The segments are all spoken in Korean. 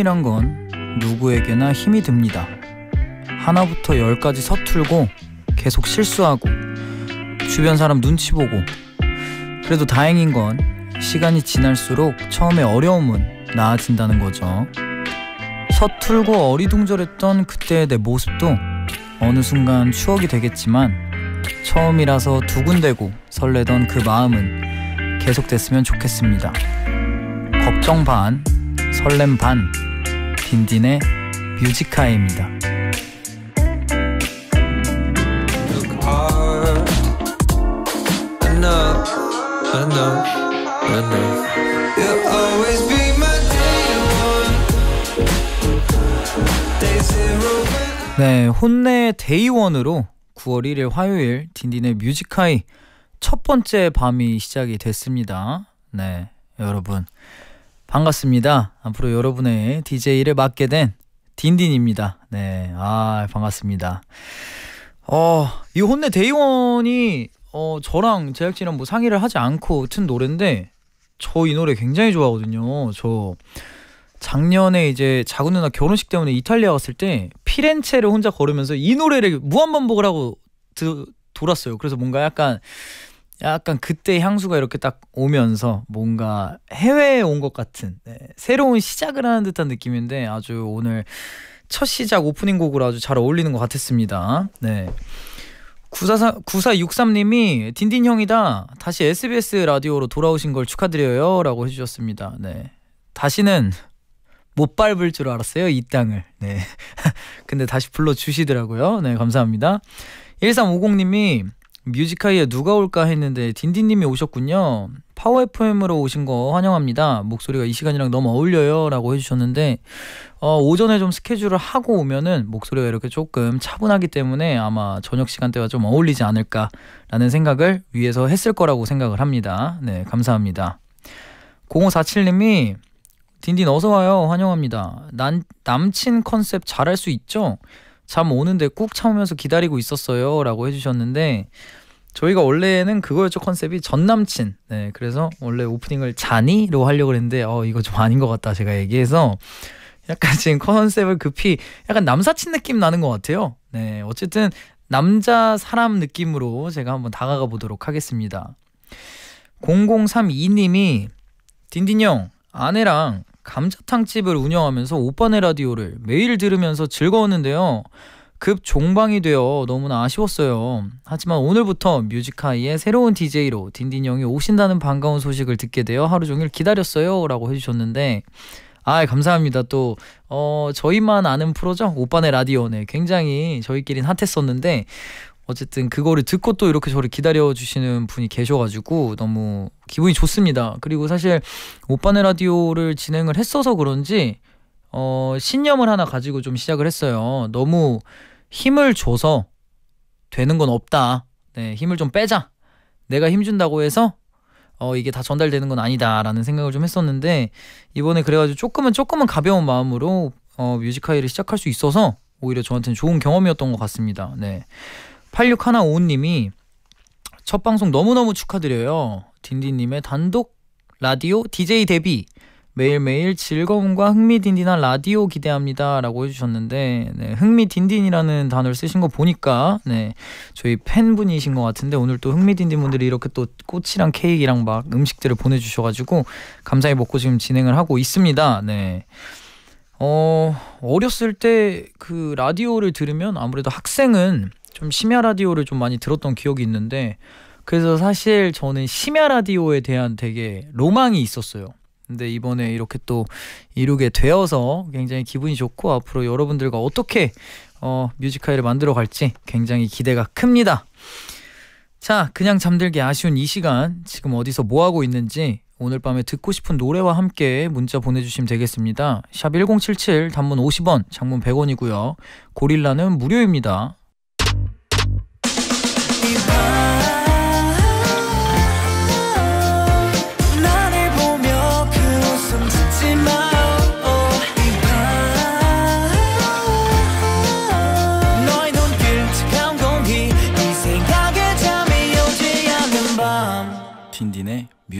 삶이란 건 누구에게나 힘이 듭니다. 하나부터 열까지 서툴고 계속 실수하고 주변 사람 눈치 보고 그래도 다행인 건 시간이 지날수록 처음에 어려움은 나아진다는 거죠. 서툴고 어리둥절했던 그때의 내 모습도 어느 순간 추억이 되겠지만 처음이라서 두근대고 설레던 그 마음은 계속됐으면 좋겠습니다. 걱정 반, 설렘 반, 딘딘의 뮤지카입니다. 네, 혼내 데이원으로 9월 1일 화요일 딘딘의 뮤직하이 첫 번째 밤이 시작이 됐습니다. 네, 여러분 반갑습니다. 앞으로 여러분의 DJ를 맡게 된 딘딘입니다. 네, 아, 반갑습니다. 어, 이 혼내 대의원이 어, 저랑 제작진은랑뭐 상의를 하지 않고 튼 노래인데 저 이 노래 굉장히 좋아하거든요. 저 작년에 이제 작은 누나 결혼식 때문에 이탈리아 갔을 때 피렌체를 혼자 걸으면서 이 노래를 무한 반복을 하고 드, 돌았어요. 그래서 뭔가 약간 약간 그때 향수가 이렇게 딱 오면서 뭔가 해외에 온 것 같은 네, 새로운 시작을 하는 듯한 느낌인데 아주 오늘 첫 시작 오프닝 곡으로 아주 잘 어울리는 것 같았습니다. 네. 94, 6 3님이 딘딘 형이다 다시 SBS 라디오로 돌아오신 걸 축하드려요 라고 해주셨습니다 네 다시는 못 밟을 줄 알았어요 이 땅을 네 근데 다시 불러주시더라고요 네 감사합니다 1350님이 뮤지카이에 누가 올까 했는데 딘딘님이 오셨군요. 파워 FM으로 오신 거 환영합니다. 목소리가 이 시간이랑 너무 어울려요라고 해주셨는데 어, 오전에 좀 스케줄을 하고 오면은 목소리가 이렇게 조금 차분하기 때문에 아마 저녁 시간대와 좀 어울리지 않을까라는 생각을 위해서 했을 거라고 생각을 합니다. 네 감사합니다. 0547님이 딘딘 어서 와요 환영합니다. 난 남친 컨셉 잘할 수 있죠? 잠 오는데 꾹 참으면서 기다리고 있었어요. 라고 해주셨는데, 저희가 원래는 그거였죠 컨셉이 전 남친 네 그래서 원래 오프닝을 자니로 하려고 했는데 어 이거 좀 아닌 것 같다 제가 얘기해서 약간 지금 컨셉을 급히 약간 남사친 느낌 나는 것 같아요 네 어쨌든 남자 사람 느낌으로 제가 한번 다가가 보도록 하겠습니다 0032님이 딘딘 형 아내랑 감자탕집을 운영하면서 오빠네 라디오를 매일 들으면서 즐거웠는데요. 급 종방이 되어 너무나 아쉬웠어요. 하지만 오늘부터 뮤직하이의 새로운 DJ로 딘딘 형이 오신다는 반가운 소식을 듣게 되어 하루 종일 기다렸어요. 라고 해주셨는데, 아 감사합니다. 또, 어, 저희만 아는 프로죠? 오빠네 라디오네. 굉장히 저희끼린 핫했었는데, 어쨌든 그거를 듣고 또 이렇게 저를 기다려 주시는 분이 계셔가지고 너무 기분이 좋습니다. 그리고 사실 오빠네 라디오를 진행을 했어서 그런지 어, 신념을 하나 가지고 좀 시작을 했어요. 너무 힘을 줘서 되는 건 없다. 네, 힘을 좀 빼자. 내가 힘준다고 해서 어, 이게 다 전달되는 건 아니다라는 생각을 좀 했었는데 이번에 그래가지고 조금은 조금은 가벼운 마음으로 어, 뮤지카이를 시작할 수 있어서 오히려 저한테는 좋은 경험이었던 것 같습니다. 네. 8615님이 첫 방송 너무너무 축하드려요. 딘딘님의 단독 라디오 DJ 데뷔. 매일매일 즐거움과 흥미딘딘한 라디오 기대합니다. 라고 해주셨는데, 네, 흥미딘딘이라는 단어를 쓰신 거 보니까, 네, 저희 팬분이신 것 같은데, 오늘 또 흥미딘딘 분들이 이렇게 또 꽃이랑 케이크랑 막 음식들을 보내주셔가지고, 감사히 먹고 지금 진행을 하고 있습니다. 네. 어, 어렸을 때 그 라디오를 들으면 아무래도 학생은 좀 심야 라디오를 좀 많이 들었던 기억이 있는데 그래서 사실 저는 심야 라디오에 대한 되게 로망이 있었어요. 근데 이번에 이렇게 또 이루게 되어서 굉장히 기분이 좋고 앞으로 여러분들과 어떻게 어, 뮤지컬을 만들어 갈지 굉장히 기대가 큽니다. 자, 그냥 잠들기 아쉬운 이 시간 지금 어디서 뭐 하고 있는지 오늘 밤에 듣고 싶은 노래와 함께 문자 보내주시면 되겠습니다. 샵 1077 단문 50원, 장문 100원이고요. 고릴라는 무료입니다.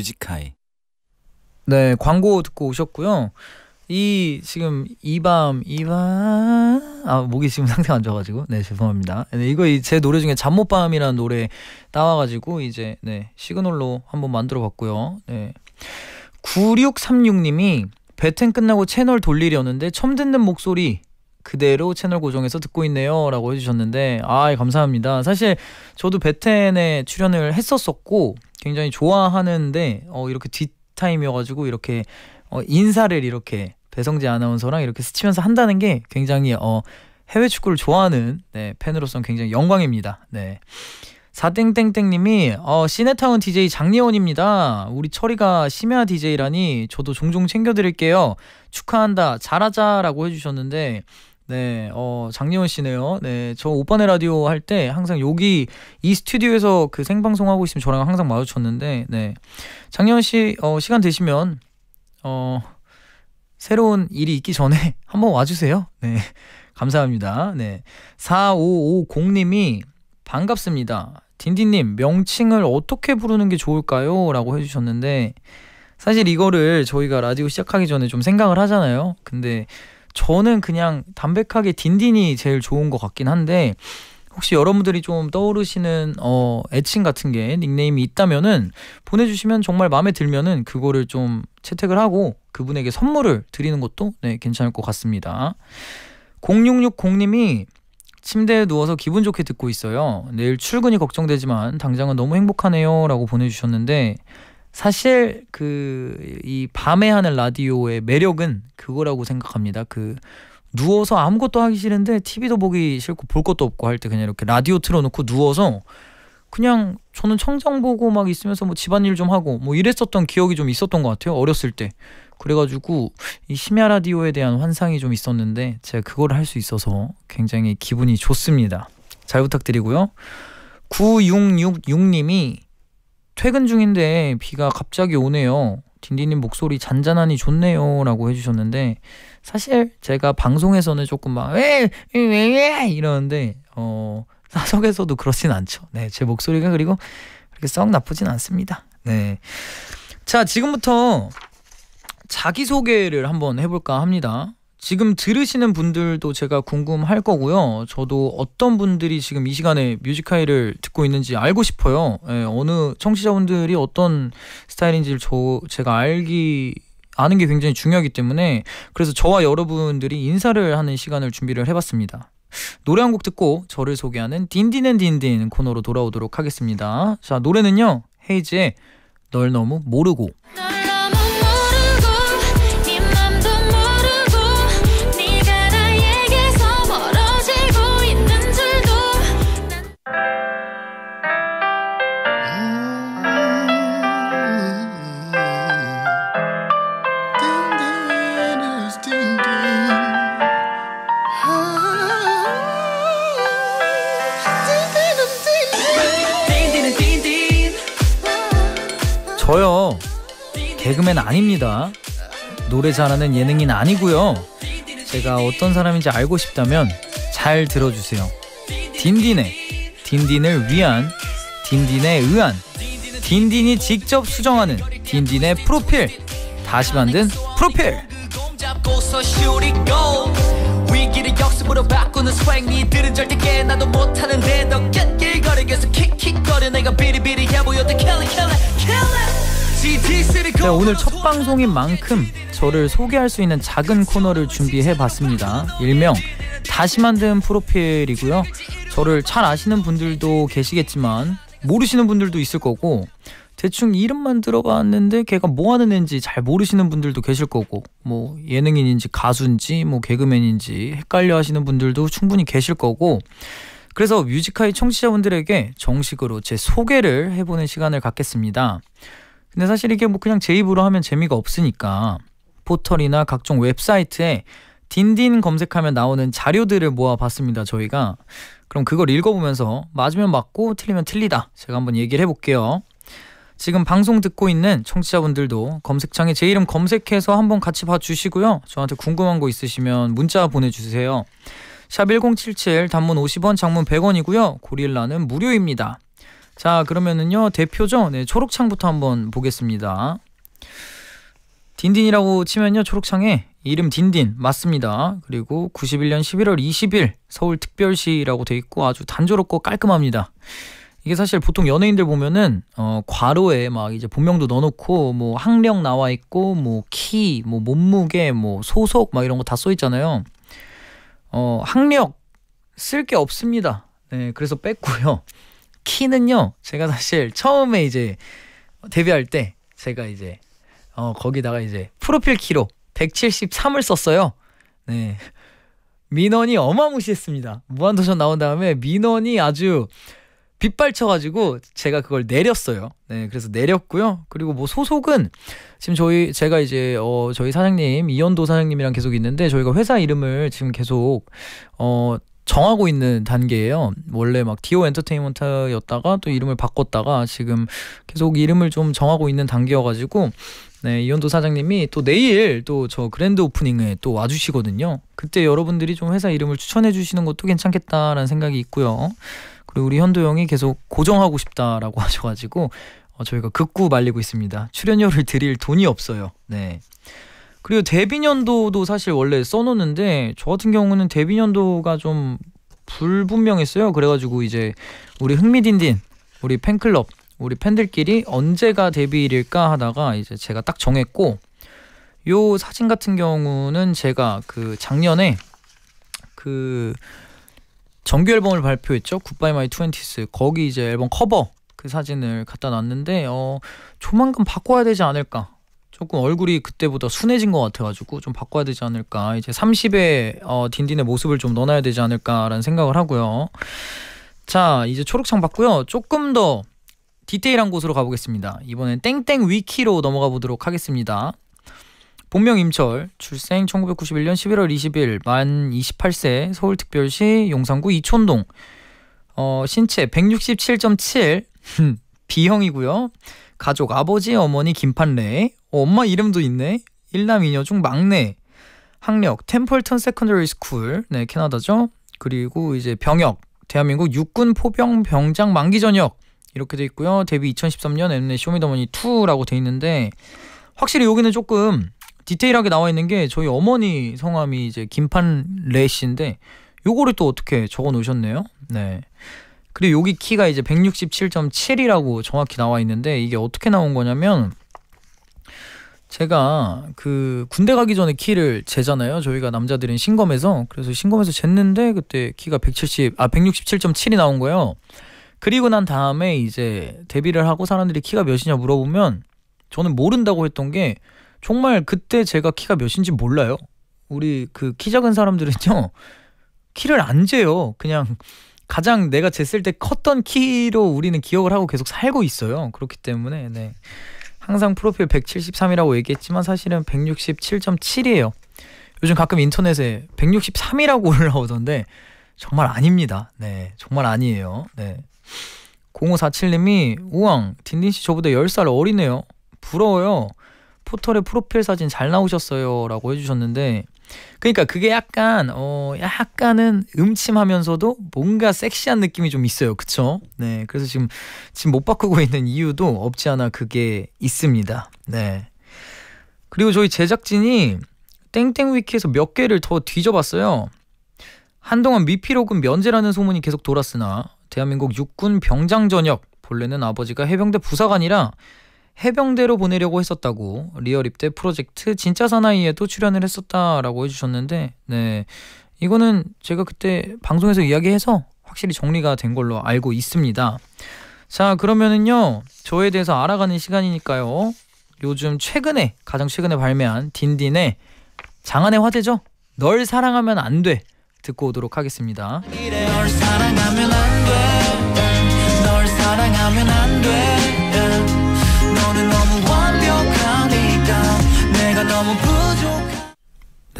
뮤지카이 네, 광고 듣고 오셨고요. 이 지금 이밤 이밤 아 목이 지금 상태가 안 좋아가지고 네 죄송합니다. 네, 이거 제 노래 중에 잠못 밤이라는 노래 따와가지고 이제 네 시그널로 한번 만들어봤고요. 네 9636님이 배텐 끝나고 채널 돌리려는데 처음 듣는 목소리 그대로 채널 고정해서 듣고 있네요라고 해주셨는데 아 예, 감사합니다. 사실 저도 배텐에 출연을 했었었고 굉장히 좋아하는데 어, 이렇게 뒷타임이어가지고 이렇게 어, 인사를 이렇게 배성재 아나운서랑 이렇게 스치면서 한다는 게 굉장히 어, 해외 축구를 좋아하는 네, 팬으로서는 굉장히 영광입니다. 네. 사땡땡땡님이 어, 시네타운 DJ 장리원입니다 우리 철이가 심야 DJ라니 저도 종종 챙겨드릴게요. 축하한다. 잘하자라고 해주셨는데 네, 어, 장예원 씨네요. 네, 저 오빠네 라디오 할 때 항상 여기 이 스튜디오에서 그 생방송 하고 있으면 저랑 항상 마주쳤는데, 네, 장예원 씨 어, 시간 되시면 어, 새로운 일이 있기 전에 한번 와주세요. 네, 감사합니다. 네, 4550님이 반갑습니다. 딘딘님 명칭을 어떻게 부르는 게 좋을까요?라고 해주셨는데 사실 이거를 저희가 라디오 시작하기 전에 좀 생각을 하잖아요. 근데 저는 그냥 담백하게 딘딘이 제일 좋은 것 같긴 한데 혹시 여러분들이 좀 떠오르시는 어 애칭 같은 게 닉네임이 있다면은 보내주시면 정말 마음에 들면은 그거를 좀 채택을 하고 그분에게 선물을 드리는 것도 네 괜찮을 것 같습니다. 0660님이 침대에 누워서 기분 좋게 듣고 있어요. 내일 출근이 걱정되지만 당장은 너무 행복하네요라고 보내주셨는데 사실 그 이 밤에 하는 라디오의 매력은 그거라고 생각합니다. 그 누워서 아무것도 하기 싫은데 TV도 보기 싫고 볼 것도 없고 할 때 그냥 이렇게 라디오 틀어놓고 누워서 그냥 저는 청정 보고 막 있으면서 뭐 집안일 좀 하고 뭐 이랬었던 기억이 좀 있었던 것 같아요 어렸을 때 그래가지고 이 심야 라디오에 대한 환상이 좀 있었는데 제가 그걸 할 수 있어서 굉장히 기분이 좋습니다 잘 부탁드리고요 9666님이 퇴근 중인데 비가 갑자기 오네요. 딘디님 목소리 잔잔하니 좋네요. 라고 해주셨는데, 사실 제가 방송에서는 조금 막, 왜, 왜, 왜, 이러는데, 어, 사석에서도 그렇진 않죠. 네, 제 목소리가 그리고 그렇게 썩 나쁘진 않습니다. 네. 자, 지금부터 자기소개를 한번 해볼까 합니다. 지금 들으시는 분들도 제가 궁금할 거고요. 저도 어떤 분들이 지금 이 시간에 뮤지하이를 듣고 있는지 알고 싶어요. 예, 어느 청취자분들이 어떤 스타일인지를 저 제가 알기 아는 게 굉장히 중요하기 때문에 그래서 저와 여러분들이 인사를 하는 시간을 준비를 해봤습니다. 노래 한 곡 듣고 저를 소개하는 딘딘앤 딘딘 코너로 돌아오도록 하겠습니다. 자 노래는요 헤이즈의 널 너무 모르고. 개그맨 아닙니다. 노래 잘하는 예능인 아니고요. 제가 어떤 사람인지 알고 싶다면 잘 들어주세요. 딘딘의 딘딘을 위한 딘딘에 의한 딘딘이 직접 수정하는 딘딘의 프로필 다시 만든 프로필 위기를 역습으로 바꾸는 스웩 니들은 절대 깨나도 못하는데 너 낄낄거리 계속 킥킥거려 내가 비리비리해 보여 더 킬러 킬러 킬러 네, 네 오늘 첫 방송인 만큼 저를 소개할 수 있는 작은 코너를 준비해 봤습니다. 일명 다시 만든 프로필이고요. 저를 잘 아시는 분들도 계시겠지만 모르시는 분들도 있을 거고 대충 이름만 들어봤는데 걔가 뭐 하는 애인지 잘 모르시는 분들도 계실 거고 뭐 예능인인지 가수인지 뭐 개그맨인지 헷갈려 하시는 분들도 충분히 계실 거고 그래서 뮤지카이 청취자분들에게 정식으로 제 소개를 해보는 시간을 갖겠습니다. 근데 사실 이게 뭐 그냥 제 입으로 하면 재미가 없으니까 포털이나 각종 웹사이트에 딘딘 검색하면 나오는 자료들을 모아봤습니다 저희가 그럼 그걸 읽어보면서 맞으면 맞고 틀리면 틀리다 제가 한번 얘기를 해볼게요 지금 방송 듣고 있는 청취자분들도 검색창에 제 이름 검색해서 한번 같이 봐주시고요 저한테 궁금한 거 있으시면 문자 보내주세요 샵 1077 단문 50원 장문 100원이고요 고릴라는 무료입니다 자 그러면은요 대표죠. 네, 초록창부터 한번 보겠습니다. 딘딘이라고 치면요 초록창에 이름 딘딘 맞습니다. 그리고 91년 11월 20일 서울특별시라고 돼 있고 아주 단조롭고 깔끔합니다. 이게 사실 보통 연예인들 보면은 어 괄호에 막 이제 본명도 넣어놓고 뭐 학력 나와 있고 뭐 키, 뭐 몸무게, 뭐 소속 막 이런 거 다 써 있잖아요. 어 학력 쓸 게 없습니다. 네, 그래서 뺐고요. 키는요 제가 사실 처음에 이제 데뷔할 때 제가 이제 어 거기다가 이제 프로필 키로 173을 썼어요. 네. 민원이 어마무시했습니다. 무한도전 나온 다음에 민원이 아주 빗발쳐가지고 제가 그걸 내렸어요. 네, 그래서 내렸고요. 그리고 뭐 소속은 지금 저희 제가 이제 어 저희 사장님 이현도 사장님이랑 계속 있는데 저희가 회사 이름을 지금 계속 어 정하고 있는 단계예요. 원래 막 디오 엔터테인먼트였다가 또 이름을 바꿨다가 지금 계속 이름을 좀 정하고 있는 단계여가지고 네, 이현도 사장님이 또 내일 또 저 그랜드 오프닝에 또 와주시거든요. 그때 여러분들이 좀 회사 이름을 추천해 주시는 것도 괜찮겠다라는 생각이 있고요. 그리고 우리 현도 형이 계속 고정하고 싶다라고 하셔가지고 어, 저희가 극구 말리고 있습니다. 출연료를 드릴 돈이 없어요. 네. 그리고 데뷔 년도도 사실 원래 써놓는데 저 같은 경우는 데뷔 년도가 좀 불분명했어요. 그래가지고 이제 우리 흥미딘딘 우리 팬클럽 우리 팬들끼리 언제가 데뷔일까 하다가 이제 제가 딱 정했고 요 사진 같은 경우는 제가 그 작년에 그 정규 앨범을 발표했죠. 굿바이 마이 트웬티스 거기 이제 앨범 커버 그 사진을 갖다 놨는데 어 조만간 바꿔야 되지 않을까 조금 얼굴이 그때보다 순해진 것 같아가지고 좀 바꿔야 되지 않을까 이제 30에 어, 딘딘의 모습을 좀 넣어놔야 되지 않을까라는 생각을 하고요 자 이제 초록창 봤고요 조금 더 디테일한 곳으로 가보겠습니다 이번엔 땡땡 위키로 넘어가 보도록 하겠습니다 본명 임철, 출생 1991년 11월 20일, 만 28세, 서울특별시 용산구 이촌동, 어, 신체 167.7, B형이고요. 가족 아버지, 어머니 김판래, 어, 엄마 이름도 있네. 일남 이녀중 막내. 학력 템플턴 세컨더리 스쿨, 네 캐나다죠. 그리고 이제 병역 대한민국 육군 포병 병장 만기 전역 이렇게 돼 있고요. 데뷔 2013년 엠넷 쇼미더머니 2라고 돼 있는데 확실히 여기는 조금 디테일하게 나와 있는 게 저희 어머니 성함이 이제 김판래 씨인데 요거를 또 어떻게 적어 놓으셨네요. 네. 그리고 여기 키가 이제 167.7이라고 정확히 나와 있는데 이게 어떻게 나온 거냐면 제가 그 군대 가기 전에 키를 재잖아요. 저희가 남자들은 신검에서 그래서 신검에서 쟀는데 그때 키가 170 아 167.7이 나온 거예요. 그리고 난 다음에 이제 데뷔를 하고 사람들이 키가 몇이냐 물어보면 저는 모른다고 했던 게 정말 그때 제가 키가 몇인지 몰라요. 우리 그 키 작은 사람들은요. 키를 안 재요. 그냥 가장 내가 쟀을 때 컸던 키로 우리는 기억을 하고 계속 살고 있어요. 그렇기 때문에 네. 항상 프로필 173이라고 얘기했지만 사실은 167.7이에요. 요즘 가끔 인터넷에 163이라고 올라오던데 정말 아닙니다. 네, 정말 아니에요. 네. 0547님이 우왕 딘딘 씨 저보다 10살 어리네요. 부러워요. 포털에 프로필 사진 잘 나오셨어요라고 해주셨는데 그러니까 그게 약간 어 약간은 음침하면서도 뭔가 섹시한 느낌이 좀 있어요. 그쵸? 네. 그래서 지금 지금 못 바꾸고 있는 이유도 없지 않아 그게 있습니다. 네. 그리고 저희 제작진이 땡땡 위키에서 몇 개를 더 뒤져봤어요. 한동안 미필오금 면제라는 소문이 계속 돌았으나 대한민국 육군 병장 전역 본래는 아버지가 해병대 부사관이라 해병대로 보내려고 했었다고 리얼 입대 프로젝트 진짜 사나이에도 출연을 했었다라고 해주셨는데 네 이거는 제가 그때 방송에서 이야기해서 확실히 정리가 된 걸로 알고 있습니다. 자 그러면은요 저에 대해서 알아가는 시간이니까요 요즘 최근에 가장 최근에 발매한 딘딘의 장안의 화제죠 널 사랑하면 안 돼 듣고 오도록 하겠습니다.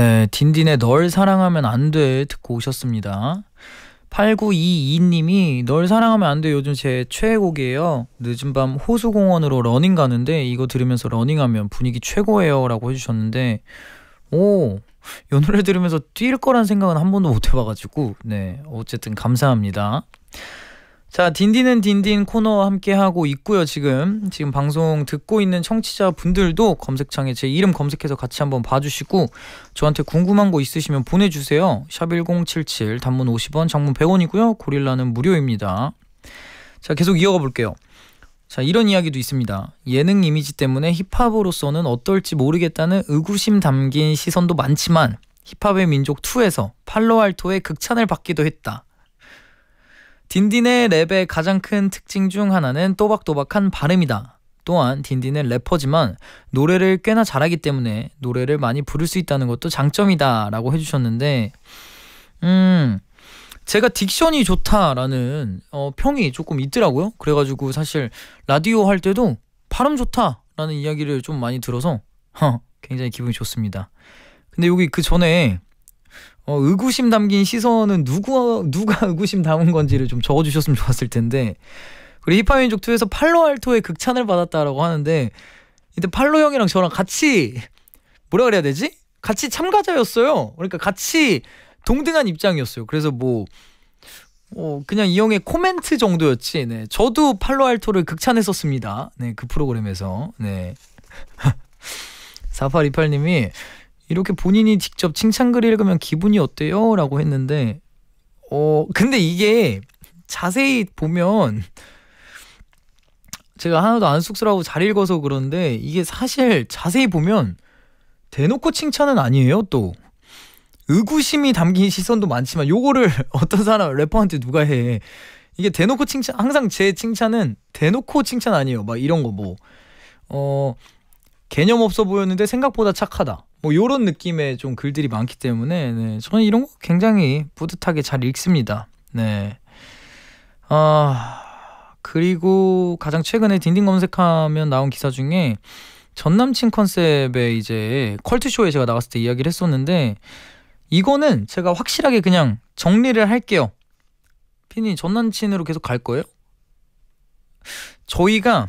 네, 딘딘의 널 사랑하면 안 돼 듣고 오셨습니다. 8922님이 널 사랑하면 안 돼 요즘 제 최애곡이에요. 늦은 밤 호수공원으로 러닝 가는데 이거 들으면서 러닝하면 분위기 최고예요 라고 해주셨는데 오, 이 노래 들으면서 뛸 거란 생각은 한 번도 못 해봐가지고 네, 어쨌든 감사합니다. 자, 딘딘은 딘딘 코너 함께 하고 있고요. 지금 지금 방송 듣고 있는 청취자 분들도 검색창에 제 이름 검색해서 같이 한번 봐주시고 저한테 궁금한 거 있으시면 보내주세요. 샵 #1077 단문 50원, 장문 100원이고요. 고릴라는 무료입니다. 자, 계속 이어가 볼게요. 자, 이런 이야기도 있습니다. 예능 이미지 때문에 힙합으로서는 어떨지 모르겠다는 의구심 담긴 시선도 많지만 힙합의 민족 2에서 팔로알토의 극찬을 받기도 했다. 딘딘의 랩의 가장 큰 특징 중 하나는 또박또박한 발음이다. 또한 딘딘은 래퍼지만 노래를 꽤나 잘하기 때문에 노래를 많이 부를 수 있다는 것도 장점이다 라고 해주셨는데 음 제가 딕션이 좋다라는 어, 평이 조금 있더라고요 그래가지고 사실 라디오 할 때도 발음 좋다라는 이야기를 좀 많이 들어서 허, 굉장히 기분이 좋습니다 근데 여기 그 전에 어, 의구심 담긴 시선은 누구 누가 의구심 담은 건지를 좀 적어주셨으면 좋았을 텐데 그리고 힙합민족 2에서 팔로 알토의 극찬을 받았다라고 하는데 이때 팔로 형이랑 저랑 같이 뭐라 그래야 되지? 같이 참가자였어요. 그러니까 같이 동등한 입장이었어요. 그래서 뭐 어, 그냥 이 형의 코멘트 정도였지. 네. 저도 팔로 알토를 극찬했었습니다. 네, 그 프로그램에서. 네. 4828님이 이렇게 본인이 직접 칭찬글을 읽으면 기분이 어때요? 라고 했는데, 어, 근데 이게 자세히 보면 제가 하나도 안 쑥스러워하고 잘 읽어서 그런데 이게 사실 자세히 보면 대놓고 칭찬은 아니에요, 또. 의구심이 담긴 시선도 많지만 요거를 어떤 사람 래퍼한테 누가 해. 이게 대놓고 칭찬, 항상 제 칭찬은 대놓고 칭찬 아니에요. 막 이런 거 뭐. 어, 개념 없어 보였는데 생각보다 착하다. 뭐 요런 느낌의 좀 글들이 많기 때문에 네, 저는 이런 거 굉장히 뿌듯하게 잘 읽습니다. 네. 아 그리고 가장 최근에 딘딘 검색하면 나온 기사 중에 전 남친 컨셉의 이제 컬트쇼에 제가 나갔을 때 이야기를 했었는데 이거는 제가 확실하게 그냥 정리를 할게요. 피니 전 남친으로 계속 갈 거예요? 저희가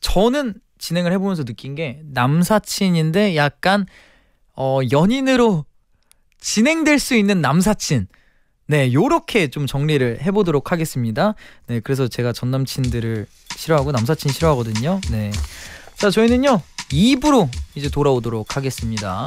저는 진행을 해보면서 느낀 게 남사친인데 약간 어, 연인으로 진행될 수 있는 남사친. 네, 요렇게 좀 정리를 해보도록 하겠습니다. 네, 그래서 제가 전 남친들을 싫어하고 남사친 싫어하거든요. 네. 자, 저희는요, 2부로 이제 돌아오도록 하겠습니다.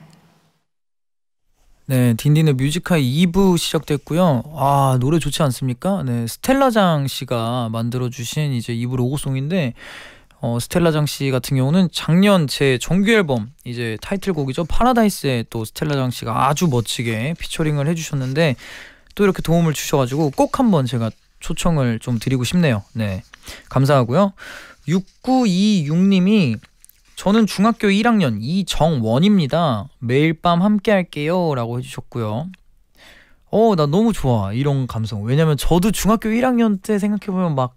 네, 딘딘의 뮤지컬 2부 시작됐고요. 아, 노래 좋지 않습니까? 네, 스텔라장 씨가 만들어주신 이제 2부 로고송인데, 어, 스텔라장 씨 같은 경우는 작년 제 정규 앨범, 이제 타이틀곡이죠. 파라다이스에 또 스텔라장 씨가 아주 멋지게 피처링을 해주셨는데, 또 이렇게 도움을 주셔가지고 꼭 한번 제가 초청을 좀 드리고 싶네요. 네. 감사하고요. 6926님이 저는 중학교 1학년 이정원입니다. 매일 밤 함께 할게요. 라고 해주셨고요. 어, 나 너무 좋아. 이런 감성. 왜냐면 저도 중학교 1학년 때 생각해보면 막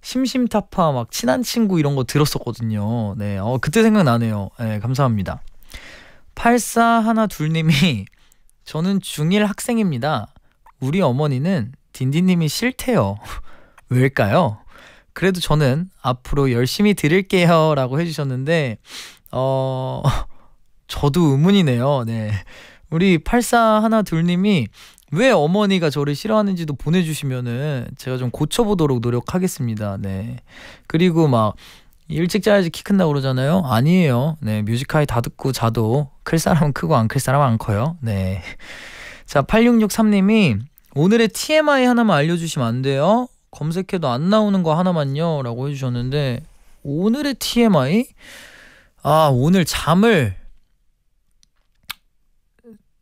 심심타파, 막 친한 친구 이런 거 들었었거든요. 네. 어, 그때 생각나네요. 네, 감사합니다. 8412님이 저는 중1 학생입니다. 우리 어머니는 딘딘님이 싫대요. 왜일까요? 그래도 저는 앞으로 열심히 들을게요 라고 해주셨는데 어 저도 의문이네요 네 우리 8 4 1 2님이왜 어머니가 저를 싫어하는지도 보내주시면은 제가 좀 고쳐보도록 노력하겠습니다 네 그리고 막 일찍 자야지 키 큰다고 그러잖아요 아니에요 네 뮤지카이 다 듣고 자도 클 사람은 크고 안 클 사람은 안 커요 네자 8663님이 오늘의 TMI 하나만 알려주시면 안 돼요? 검색해도 안 나오는 거 하나만요. 라고 해주셨는데, 오늘의 TMI? 아, 오늘 잠을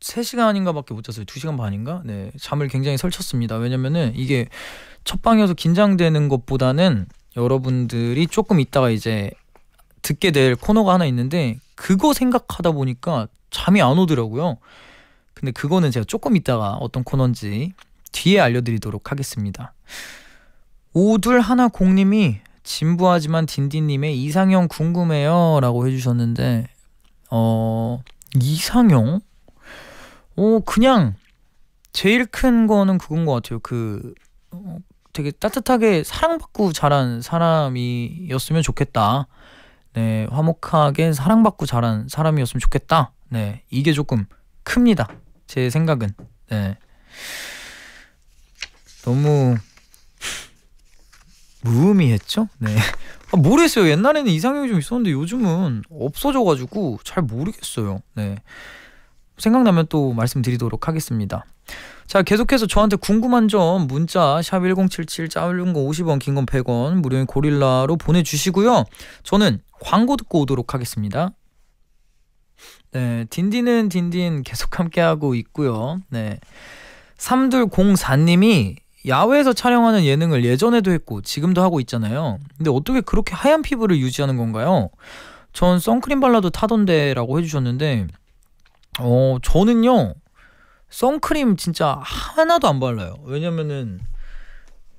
3시간인가 밖에 못 잤어요. 2시간 반인가? 네. 잠을 굉장히 설쳤습니다. 왜냐면은 이게 첫 방이어서 긴장되는 것보다는 여러분들이 조금 있다가 이제 듣게 될 코너가 하나 있는데 그거 생각하다 보니까 잠이 안 오더라고요. 근데 그거는 제가 조금 있다가 어떤 코너인지 뒤에 알려드리도록 하겠습니다. 오둘하나공님이 진부하지만 딘딘님의 이상형 궁금해요 라고 해주셨는데 어 이상형? 어 그냥 제일 큰 거는 그건 것 같아요 그 어, 되게 따뜻하게 사랑받고 자란 사람이었으면 좋겠다 네 화목하게 사랑받고 자란 사람이었으면 좋겠다 네 이게 조금 큽니다 제 생각은 네 너무 무의미했죠? 네. 아, 모르겠어요. 옛날에는 이상형이 좀 있었는데 요즘은 없어져가지고 잘 모르겠어요. 네. 생각나면 또 말씀드리도록 하겠습니다. 자, 계속해서 저한테 궁금한 점 문자 샵1077 짧은 거 50원, 긴건 100원 무료인 고릴라로 보내주시고요. 저는 광고 듣고 오도록 하겠습니다. 네, 딘딘은 딘딘 계속 함께하고 있고요. 네. 3204님이 야외에서 촬영하는 예능을 예전에도 했고 지금도 하고 있잖아요. 근데 어떻게 그렇게 하얀 피부를 유지하는 건가요? 전 선크림 발라도 타던데 라고 해주셨는데, 어, 저는요, 선크림 진짜 하나도 안 발라요. 왜냐면은,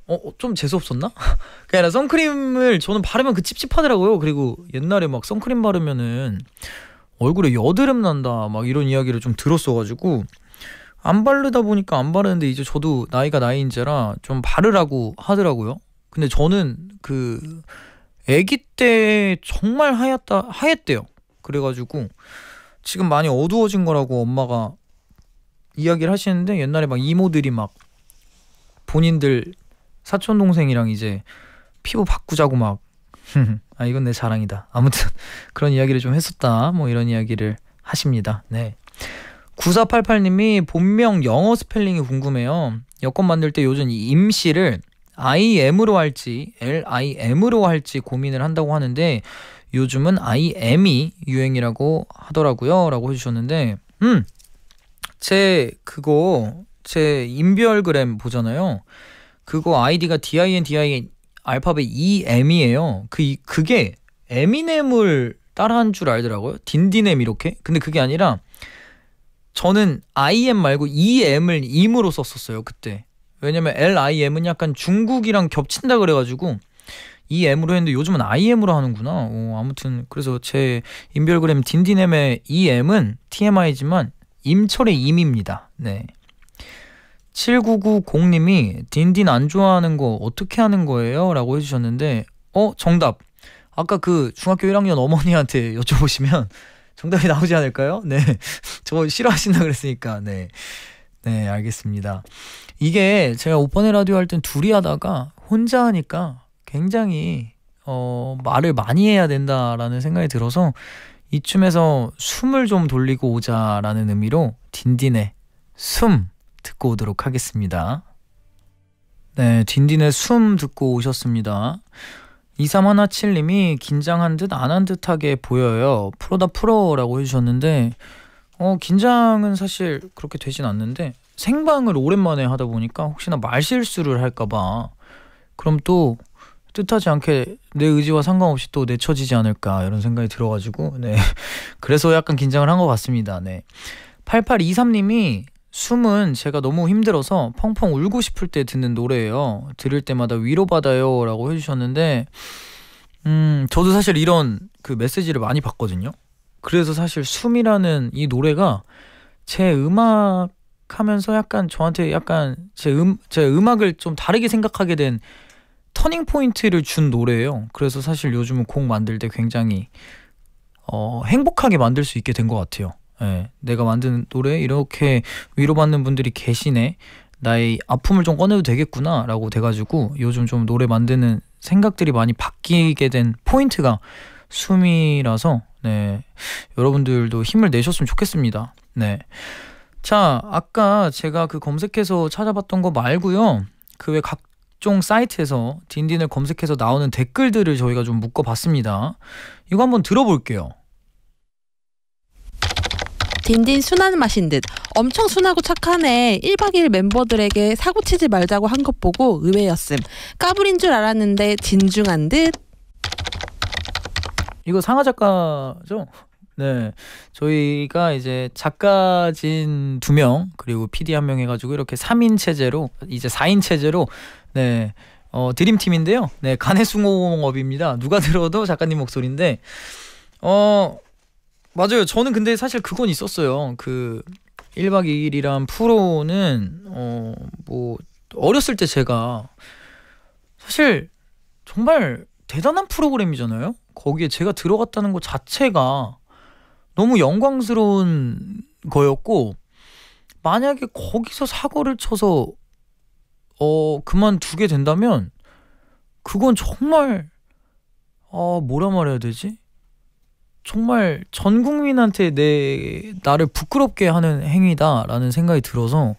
어, 좀 재수없었나? 그게 아 선크림을 저는 바르면 그 찝찝하더라고요. 그리고 옛날에 막 선크림 바르면은 얼굴에 여드름 난다 막 이런 이야기를 좀 들었어가지고 안 바르다 보니까 안 바르는데 이제 저도 나이가 나이인지라 좀 바르라고 하더라고요. 근데 저는 그 아기 때 정말 하얗다 하얗대요. 그래가지고 지금 많이 어두워진 거라고 엄마가 이야기를 하시는데 옛날에 막 이모들이 막 본인들 사촌 동생이랑 이제 피부 바꾸자고 막 아 이건 내 자랑이다. 아무튼 그런 이야기를 좀 했었다. 뭐 이런 이야기를 하십니다. 네. 9488님이 본명 영어 스펠링이 궁금해요. 여권 만들 때 요즘 임씨를 IM으로 할지 LIM으로 할지 고민을 한다고 하는데 요즘은 IM이 유행이라고 하더라고요. 라고 해주셨는데, 음! 제 그거, 제 인별그램 보잖아요. 그거 아이디가 DIN, DIN 알파벳 EM이에요. 그, 그게 에미넴을 따라한 줄 알더라고요. 딘디넴 이렇게. 근데 그게 아니라 저는 IM 말고 EM을 임으로 썼었어요 그때 왜냐면 LIM은 약간 중국이랑 겹친다 그래가지고 EM으로 했는데 요즘은 IM으로 하는구나 오, 아무튼 그래서 제 인별그램 딘딘엠의 EM은 TMI지만 임철의 임입니다 네 7990님이 딘딘 안 좋아하는 거 어떻게 하는 거예요? 라고 해주셨는데 어? 정답 아까 그 중학교 1학년 어머니한테 여쭤보시면 정답이 나오지 않을까요? 네. 저거 싫어하신다 그랬으니까, 네. 네, 알겠습니다. 이게 제가 오빠네 라디오 할 땐 둘이 하다가 혼자 하니까 굉장히, 어, 말을 많이 해야 된다라는 생각이 들어서 이쯤에서 숨을 좀 돌리고 오자라는 의미로 딘딘의 숨 듣고 오도록 하겠습니다. 네, 딘딘의 숨 듣고 오셨습니다. 이삼하나칠님이 긴장한 듯 안 한 듯하게 보여요. 프로다 프로라고 해주셨는데 어 긴장은 사실 그렇게 되진 않는데 생방을 오랜만에 하다 보니까 혹시나 말실수를 할까봐 그럼 또 뜻하지 않게 내 의지와 상관없이 또 내쳐지지 않을까 이런 생각이 들어가지고 네 그래서 약간 긴장을 한 것 같습니다. 네 8823님이 숨은 제가 너무 힘들어서 펑펑 울고 싶을 때 듣는 노래예요. 들을 때마다 위로받아요. 라고 해주셨는데, 음, 저도 사실 이런 그 메시지를 많이 봤거든요 그래서 사실 숨이라는 이 노래가 제 음악 하면서 약간 저한테 약간 제, 음, 제 음악을 좀 다르게 생각하게 된 터닝 포인트를 준 노래예요. 그래서 사실 요즘은 곡 만들 때 굉장히 어, 행복하게 만들 수 있게 된 것 같아요. 네, 내가 만든 노래 이렇게 위로받는 분들이 계시네. 나의 아픔을 좀 꺼내도 되겠구나 라고 돼가지고 요즘 좀 노래 만드는 생각들이 많이 바뀌게 된 포인트가 숨이라서 네 여러분들도 힘을 내셨으면 좋겠습니다 네자 아까 제가 그 검색해서 찾아봤던 거 말고요 그 외 각종 사이트에서 딘딘을 검색해서 나오는 댓글들을 저희가 좀 묶어봤습니다 이거 한번 들어볼게요 딘딘 순한 맛인 듯 엄청 순하고 착하네 1박 2일 멤버들에게 사고치지 말자고 한 것 보고 의외였음 까불인 줄 알았는데 진중한 듯 이거 상하 작가죠? 네. 저희가 이제 작가진 두 명, 그리고 PD 한 명 해가지고 이렇게 3인 체제로, 이제 4인 체제로, 네. 어, 드림팀인데요. 네. 간의 숭공업입니다 누가 들어도 작가님 목소리인데, 어, 맞아요. 저는 근데 사실 그건 있었어요. 그 1박 2일이란 프로는 어 뭐 어렸을 때 제가 사실 정말 대단한 프로그램이잖아요. 거기에 제가 들어갔다는 것 자체가 너무 영광스러운 거였고 만약에 거기서 사고를 쳐서 어 그만두게 된다면 그건 정말 아 어, 뭐라 말해야 되지? 정말 전 국민한테 내 나를 부끄럽게 하는 행위다라는 생각이 들어서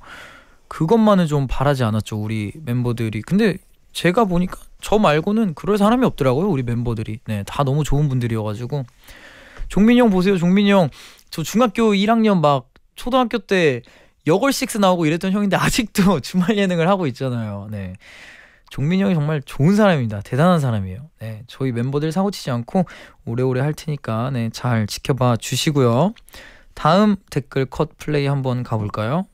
그것만은 좀 바라지 않았죠 우리 멤버들이 근데 제가 보니까 저 말고는 그럴 사람이 없더라고요 우리 멤버들이 네 다 너무 좋은 분들이어가지고 종민이 형 보세요 종민이 형저 중학교 1학년 막 초등학교 때 여걸 식스 나오고 이랬던 형인데 아직도 주말 예능을 하고 있잖아요 네 종민이 형이 정말 좋은 사람입니다. 대단한 사람이에요. 네, 저희 멤버들 사고 치지 않고 오래오래 할 테니까 네, 잘 지켜봐 주시고요. 다음 댓글 컷 플레이 한번 가볼까요?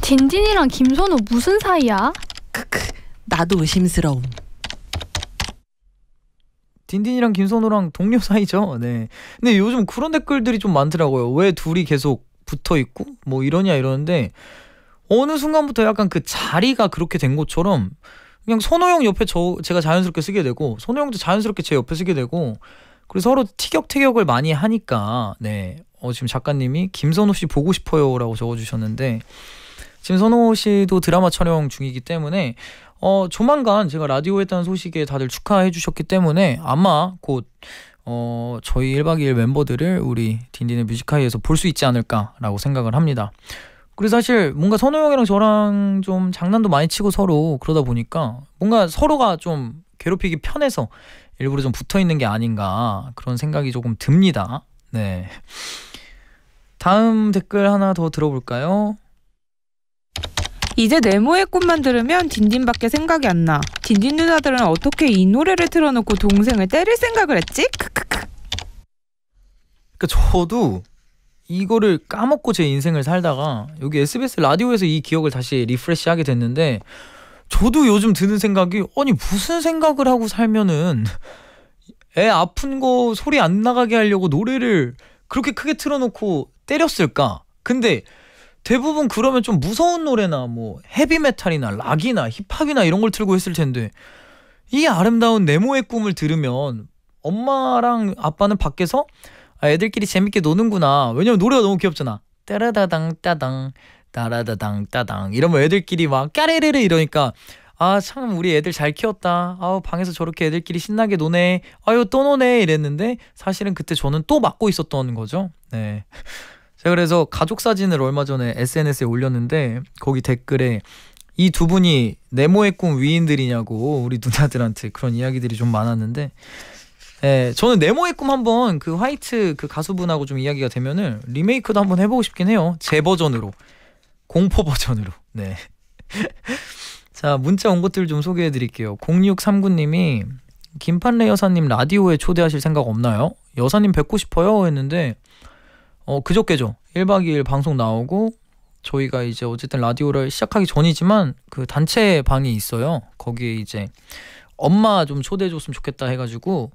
딘딘이랑 김선우 무슨 사이야? 크크, 나도 의심스러움. 딘딘이랑 김선우랑 동료 사이죠. 네. 근데 요즘 그런 댓글들이 좀 많더라고요. 왜 둘이 계속 붙어 있고 뭐 이러냐 이러는데 어느 순간부터 약간 그 자리가 그렇게 된 것처럼 그냥 선호형 옆에 저 제가 자연스럽게 쓰게 되고 선호형도 자연스럽게 제 옆에 쓰게 되고 그래서 서로 티격태격을 많이 하니까 네. 어 지금 작가님이 김선호 씨 보고 싶어요라고 적어 주셨는데 지금 선호 씨도 드라마 촬영 중이기 때문에 어 조만간 제가 라디오 했다는 소식에 다들 축하해 주셨기 때문에 아마 곧 어, 저희 1박 2일 멤버들을 우리 딘딘의 뮤지하이에서볼 수 있지 않을까라고 생각을 합니다. 그리고 사실 뭔가 선우 형이랑 저랑 좀 장난도 많이 치고 서로 그러다 보니까 뭔가 서로가 좀 괴롭히기 편해서 일부러 좀 붙어 있는 게 아닌가 그런 생각이 조금 듭니다. 네. 다음 댓글 하나 더 들어볼까요? 이제 네모의 꿈만 들으면 딘딘밖에 생각이 안 나. 딘딘 누나들은 어떻게 이 노래를 틀어놓고 동생을 때릴 생각을 했지? 크크크. 그러니까 저도 이거를 까먹고 제 인생을 살다가 여기 SBS 라디오에서 이 기억을 다시 리프레시 하게 됐는데 저도 요즘 드는 생각이 아니 무슨 생각을 하고 살면은 애 아픈 거 소리 안 나가게 하려고 노래를 그렇게 크게 틀어놓고 때렸을까? 근데 대부분 그러면 좀 무서운 노래나 뭐 헤비메탈이나 락이나 힙합이나 이런 걸 틀고 했을 텐데 이 아름다운 네모의 꿈을 들으면 엄마랑 아빠는 밖에서 아, 애들끼리 재밌게 노는구나. 왜냐면 노래가 너무 귀엽잖아. 따라다당 따당 따라다당 따당 이러면 애들끼리 막 까레레레 이러니까 아 참 우리 애들 잘 키웠다. 아우 방에서 저렇게 애들끼리 신나게 노네. 아유 또 노네 이랬는데 사실은 그때 저는 또 맞고 있었던 거죠. 네. 제가 그래서 가족 사진을 얼마 전에 SNS에 올렸는데 거기 댓글에 이 두 분이 네모의 꿈 위인들이냐고 우리 누나들한테 그런 이야기들이 좀 많았는데 예, 저는 네모의 꿈 한번 그 화이트 그 가수분하고 좀 이야기가 되면은 리메이크도 한번 해보고 싶긴 해요. 제 버전으로 공포 버전으로. 네. 자 문자 온 것들 좀 소개해드릴게요. 0639님이 김판래 여사님 라디오에 초대하실 생각 없나요? 여사님 뵙고 싶어요 했는데 어 그저께죠. 1박 2일 방송 나오고 저희가 이제 어쨌든 라디오를 시작하기 전이지만 그 단체 방이 있어요. 거기에 이제 엄마 좀 초대해 줬으면 좋겠다 해가지고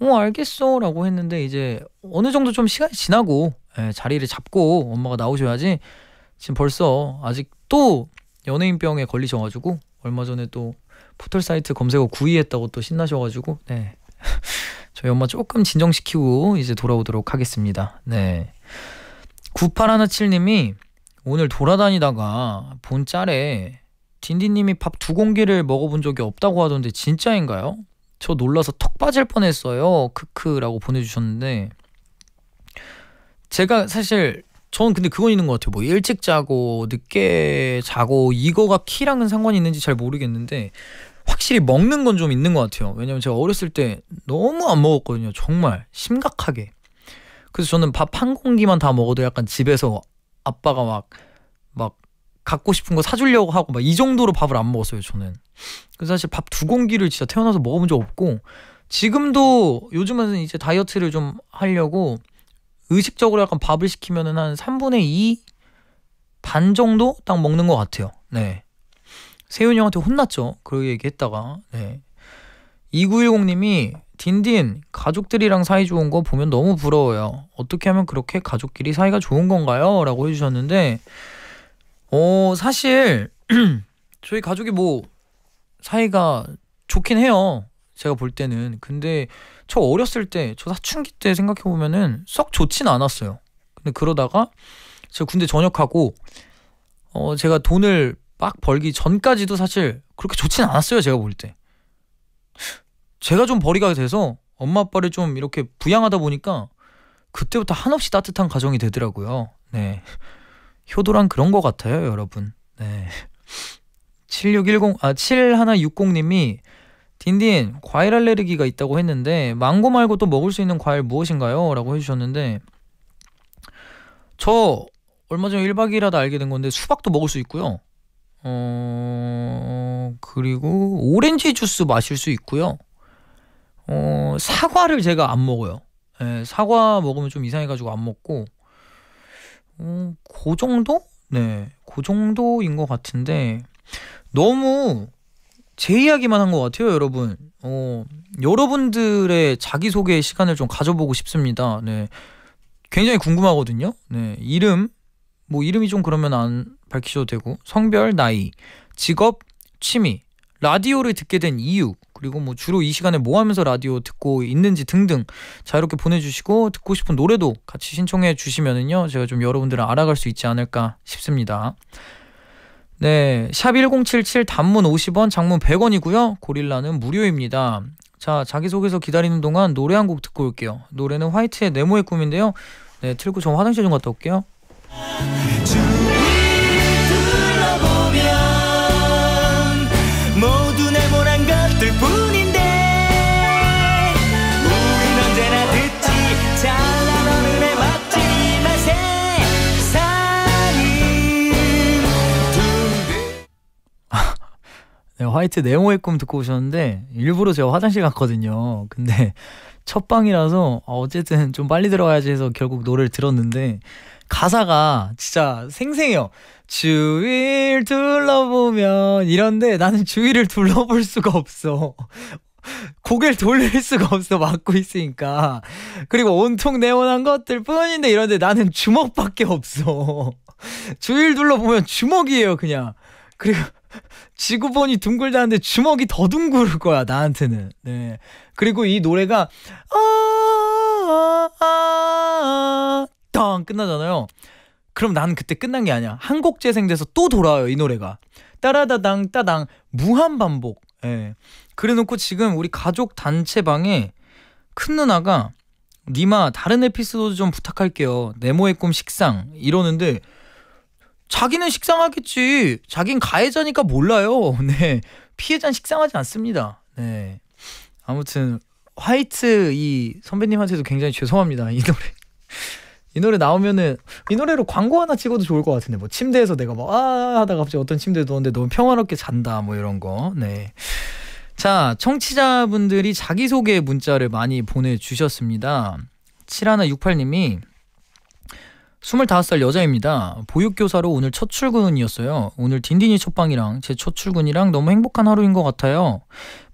어 알겠어 라고 했는데 이제 어느 정도 좀 시간이 지나고 예, 자리를 잡고 엄마가 나오셔야지 지금 벌써 아직 또 연예인병에 걸리셔가지고 얼마 전에 또 포털 사이트 검색어 구위 했다고 또 신나셔가지고 네 저희 엄마 조금 진정시키고 이제 돌아오도록 하겠습니다 네 9817님이 오늘 돌아다니다가 본 짤에 딘디님이 밥 두 공기를 먹어본 적이 없다고 하던데 진짜인가요? 저 놀라서 턱 빠질 뻔했어요. 크크라고 보내주셨는데 제가 사실 저는 근데 그건 있는 것 같아요. 뭐 일찍 자고 늦게 자고 이거가 키랑은 상관이 있는지 잘 모르겠는데 확실히 먹는 건 좀 있는 것 같아요. 왜냐면 제가 어렸을 때 너무 안 먹었거든요. 정말 심각하게. 그래서 저는 밥 한 공기만 다 먹어도 약간 집에서 아빠가 막막 갖고 싶은 거 사주려고 하고 막 이 정도로 밥을 안 먹었어요 저는 그래서 사실 밥 두 공기를 진짜 태어나서 먹어본 적 없고 지금도 요즘은 이제 다이어트를 좀 하려고 의식적으로 약간 밥을 시키면은 한 3분의 2 반 정도 딱 먹는 것 같아요 네 세윤이 형한테 혼났죠 그 얘기했다가 네 2910님이 딘딘 가족들이랑 사이 좋은 거 보면 너무 부러워요 어떻게 하면 그렇게 가족끼리 사이가 좋은 건가요? 라고 해주셨는데 어 사실 저희 가족이 뭐 사이가 좋긴 해요. 제가 볼 때는 근데 저 어렸을 때 저 사춘기 때 생각해 보면은 썩 좋진 않았어요. 근데 그러다가 제가 군대 전역하고 어 제가 돈을 빡 벌기 전까지도 사실 그렇게 좋진 않았어요. 제가 볼 때. 제가 좀버리가 돼서 엄마 아빠를 좀 이렇게 부양하다 보니까 그때부터 한없이 따뜻한 가정이 되더라고요. 네. 효도란 그런 것 같아요, 여러분. 네. 7610, 아, 7160님이 딘딘, 과일 알레르기가 있다고 했는데, 망고 말고 또 먹을 수 있는 과일 무엇인가요? 라고 해주셨는데, 저 얼마 전에 1박 2일 하다 알게 된 건데, 수박도 먹을 수 있고요. 어, 그리고 오렌지 주스 마실 수 있고요. 어, 사과를 제가 안 먹어요. 예, 사과 먹으면 좀 이상해가지고 안 먹고, 음, 그 정도? 네, 그 정도인 것 같은데 너무 제 이야기만 한 것 같아요, 여러분. 어, 여러분들의 자기소개 시간을 좀 가져보고 싶습니다. 네, 굉장히 궁금하거든요. 네, 이름, 뭐 이름이 좀 그러면 안 밝히셔도 되고 성별, 나이, 직업, 취미, 라디오를 듣게 된 이유, 그리고 뭐 주로 이 시간에 뭐 하면서 라디오 듣고 있는지 등등 자유롭게 보내주시고 듣고 싶은 노래도 같이 신청해 주시면은요 제가 좀 여러분들을 알아갈 수 있지 않을까 싶습니다. 네, 샵 1077 단문 50원, 장문 100원이고요. 고릴라는 무료입니다. 자, 자기소개서 기다리는 동안 노래 한 곡 듣고 올게요. 노래는 화이트의 네모의 꿈인데요. 네, 틀고 저 화장실 좀 갔다 올게요. 네, 화이트 네모의 꿈 듣고 오셨는데 일부러 제가 화장실 갔거든요. 근데 첫 방이라서 아, 어쨌든 좀 빨리 들어가야지 해서 결국 노래를 들었는데 가사가 진짜 생생해요. 주위를 둘러보면 이런데 나는 주위를 둘러볼 수가 없어. 고개를 돌릴 수가 없어 막고 있으니까 그리고 온통 네모한 것들 뿐인데 이런데 나는 주먹밖에 없어 주위를 둘러보면 주먹이에요 그냥 그리고 지구본이 둥글다는데 주먹이 더 둥글 거야 나한테는 네 그리고 이 노래가 아아아땅 아, 끝나잖아요 그럼 나는 그때 끝난 게 아니야 한 곡 재생돼서 또 돌아와요 이 노래가 따라다당 따당 무한 반복 예 그래놓고 지금 우리 가족 단체방에 큰 누나가 니마 다른 에피소드 좀 부탁할게요 네모의 꿈 식상 이러는데 자기는 식상하겠지. 자긴 가해자니까 몰라요. 네. 피해자는 식상하지 않습니다. 네. 아무튼 화이트 이 선배님한테도 굉장히 죄송합니다. 이 노래. 이 노래 나오면은 이 노래로 광고 하나 찍어도 좋을 것 같은데 뭐 침대에서 내가 막아 뭐 하다가 갑자기 어떤 침대에 누웠는데 너무 평화롭게 잔다 뭐 이런 거. 네. 자, 청취자분들이 자기소개 문자를 많이 보내주셨습니다. 7168님이 25살 여자입니다. 보육교사로 오늘 첫 출근이었어요. 오늘 딘딘이 첫방이랑 제 첫 출근이랑 너무 행복한 하루인 것 같아요.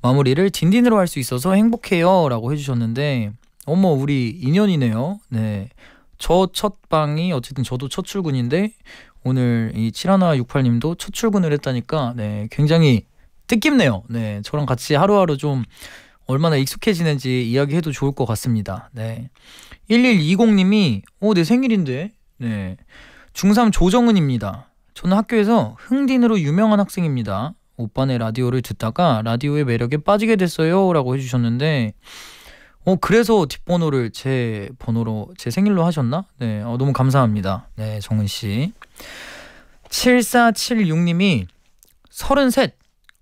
마무리를 딘딘으로 할 수 있어서 행복해요. 라고 해주셨는데, 어머, 우리 인연이네요. 네. 저 첫방이 어쨌든 저도 첫 출근인데, 오늘 이 7168님도 첫 출근을 했다니까, 네. 굉장히 뜻깊네요. 네. 저랑 같이 하루하루 좀 얼마나 익숙해지는지 이야기해도 좋을 것 같습니다. 네. 1120님이, 오, 어, 내 생일인데? 네. 중3 조정은입니다. 저는 학교에서 흥딘으로 유명한 학생입니다. 오빠네 라디오를 듣다가 라디오의 매력에 빠지게 됐어요. 라고 해주셨는데, 어, 그래서 뒷번호를 제 번호로, 제 생일로 하셨나? 네, 어, 너무 감사합니다. 네, 정은씨. 7476님이 33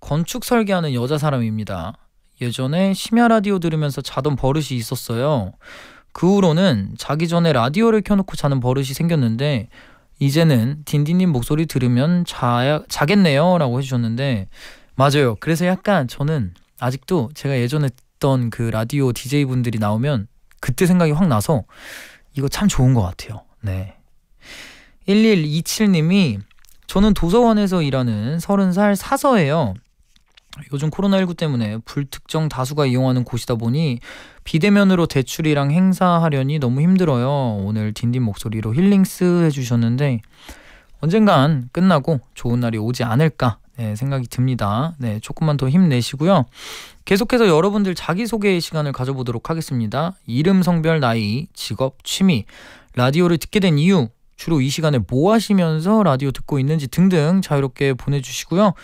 건축 설계하는 여자 사람입니다. 예전에 심야 라디오 들으면서 자던 버릇이 있었어요. 그 후로는 자기 전에 라디오를 켜놓고 자는 버릇이 생겼는데 이제는 딘딘님 목소리 들으면 자야, 자겠네요 라고 해주셨는데 맞아요 그래서 약간 저는 아직도 제가 예전에 했던 그 라디오 DJ 분들이 나오면 그때 생각이 확 나서 이거 참 좋은 것 같아요 네 1127님이 저는 도서관에서 일하는 30살 사서예요 요즘 코로나19 때문에 불특정 다수가 이용하는 곳이다 보니 비대면으로 대출이랑 행사하려니 너무 힘들어요. 오늘 딘딘 목소리로 힐링스 해주셨는데 언젠간 끝나고 좋은 날이 오지 않을까 네, 생각이 듭니다. 네, 조금만 더 힘내시고요. 계속해서 여러분들 자기소개 시간을 가져보도록 하겠습니다. 이름, 성별, 나이, 직업, 취미, 라디오를 듣게 된 이유, 주로 이 시간에 뭐 하시면서 라디오 듣고 있는지 등등 자유롭게 보내주시고요.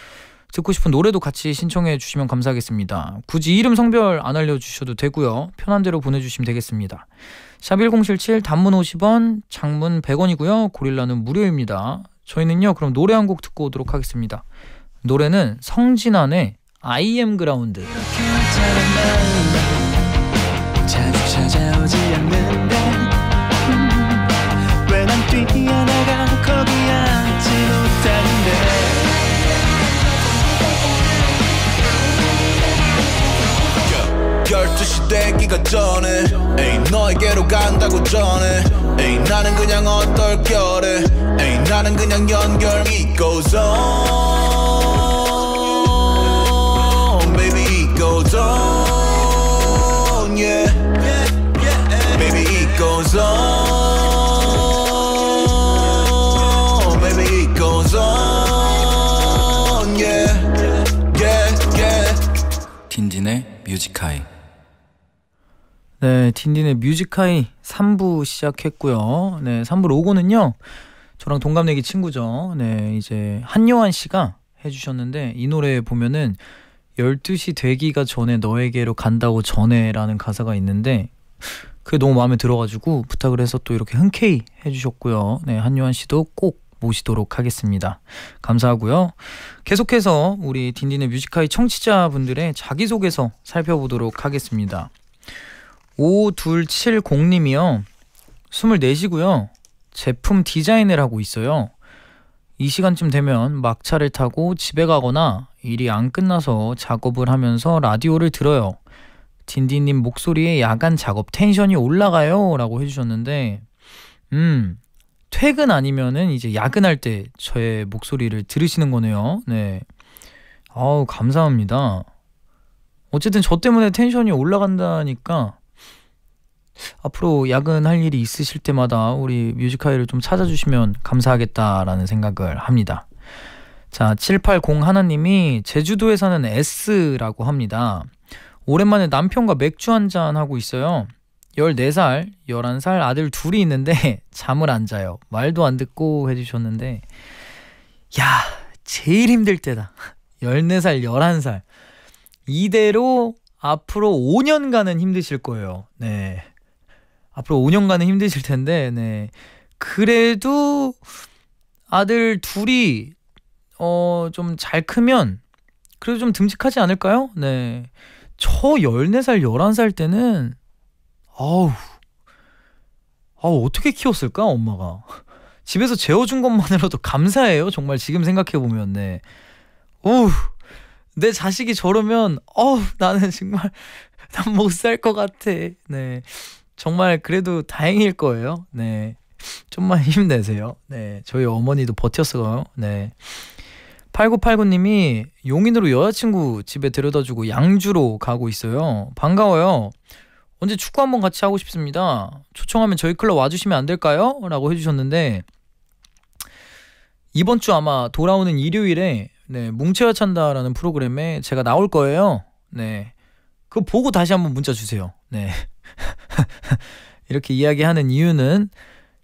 듣고 싶은 노래도 같이 신청해 주시면 감사하겠습니다. 굳이 이름 성별 안 알려주셔도 되고요. 편한 대로 보내주시면 되겠습니다. 샵1077 단문 50원, 장문 100원이고요. 고릴라는 무료입니다. 저희는요. 그럼 노래 한 곡 듣고 오도록 하겠습니다. 노래는 성진환의 I am 그라운드. 되기가 전에 에이 너에게로 간다고 전해 에이 나는 그냥 어떨결에 에이 나는 그냥 연결 It goes on Baby it goes on Yeah Baby it goes on Baby it goes on Yeah Yeah Yeah 틴진의 뮤직하이 네, 딘딘의 뮤직하이 3부 시작했고요. 네, 3부 로고는요. 저랑 동갑내기 친구죠. 네, 이제 한요한 씨가 해주셨는데 이 노래 보면은 12시 되기가 전에 너에게로 간다고 전해라는 가사가 있는데 그게 너무 마음에 들어가지고 부탁을 해서 또 이렇게 흔쾌히 해주셨고요. 네, 한요한 씨도 꼭 모시도록 하겠습니다. 감사하고요. 계속해서 우리 딘딘의 뮤직하이 청취자분들의 자기소개서 살펴보도록 하겠습니다. 5270님이요. 24시고요. 제품 디자인을 하고 있어요. 이 시간쯤 되면 막차를 타고 집에 가거나 일이 안 끝나서 작업을 하면서 라디오를 들어요. 딘디님 목소리에 야간 작업 텐션이 올라가요. 라고 해주셨는데, 음, 퇴근 아니면은 이제 야근할 때 저의 목소리를 들으시는 거네요. 네. 아우, 감사합니다. 어쨌든 저 때문에 텐션이 올라간다니까 앞으로 야근할 일이 있으실 때마다 우리 뮤지카이를 좀 찾아주시면 감사하겠다라는 생각을 합니다. 자, 780 하나님이 제주도에 사는 S라고 합니다. 오랜만에 남편과 맥주 한잔 하고 있어요. 14살, 11살 아들 둘이 있는데 잠을 안 자요. 말도 안 듣고 해주셨는데, 야, 제일 힘들 때다. 14살, 11살. 이대로 앞으로 5년간은 힘드실 거예요. 네. 앞으로 5년간은 힘드실 텐데 네 그래도 아들 둘이 어 좀 잘 크면 그래도 좀 듬직하지 않을까요? 네. 저 14살, 11살 때는 아우 아우 어떻게 키웠을까 엄마가 집에서 재워준 것만으로도 감사해요 정말 지금 생각해보면 네 오우 내 자식이 저러면 어우 나는 정말 난 못살 것 같아 네 정말 그래도 다행일 거예요. 네. 좀만 힘내세요. 네. 저희 어머니도 버텼어요. 네. 8989님이 용인으로 여자친구 집에 데려다주고 양주로 가고 있어요. 반가워요. 언제 축구 한번 같이 하고 싶습니다. 초청하면 저희 클럽 와주시면 안 될까요? 라고 해주셨는데 이번 주 아마 돌아오는 일요일에 네, 뭉쳐야 찬다라는 프로그램에 제가 나올 거예요. 네. 그거 보고 다시 한번 문자 주세요. 네. 이렇게 이야기하는 이유는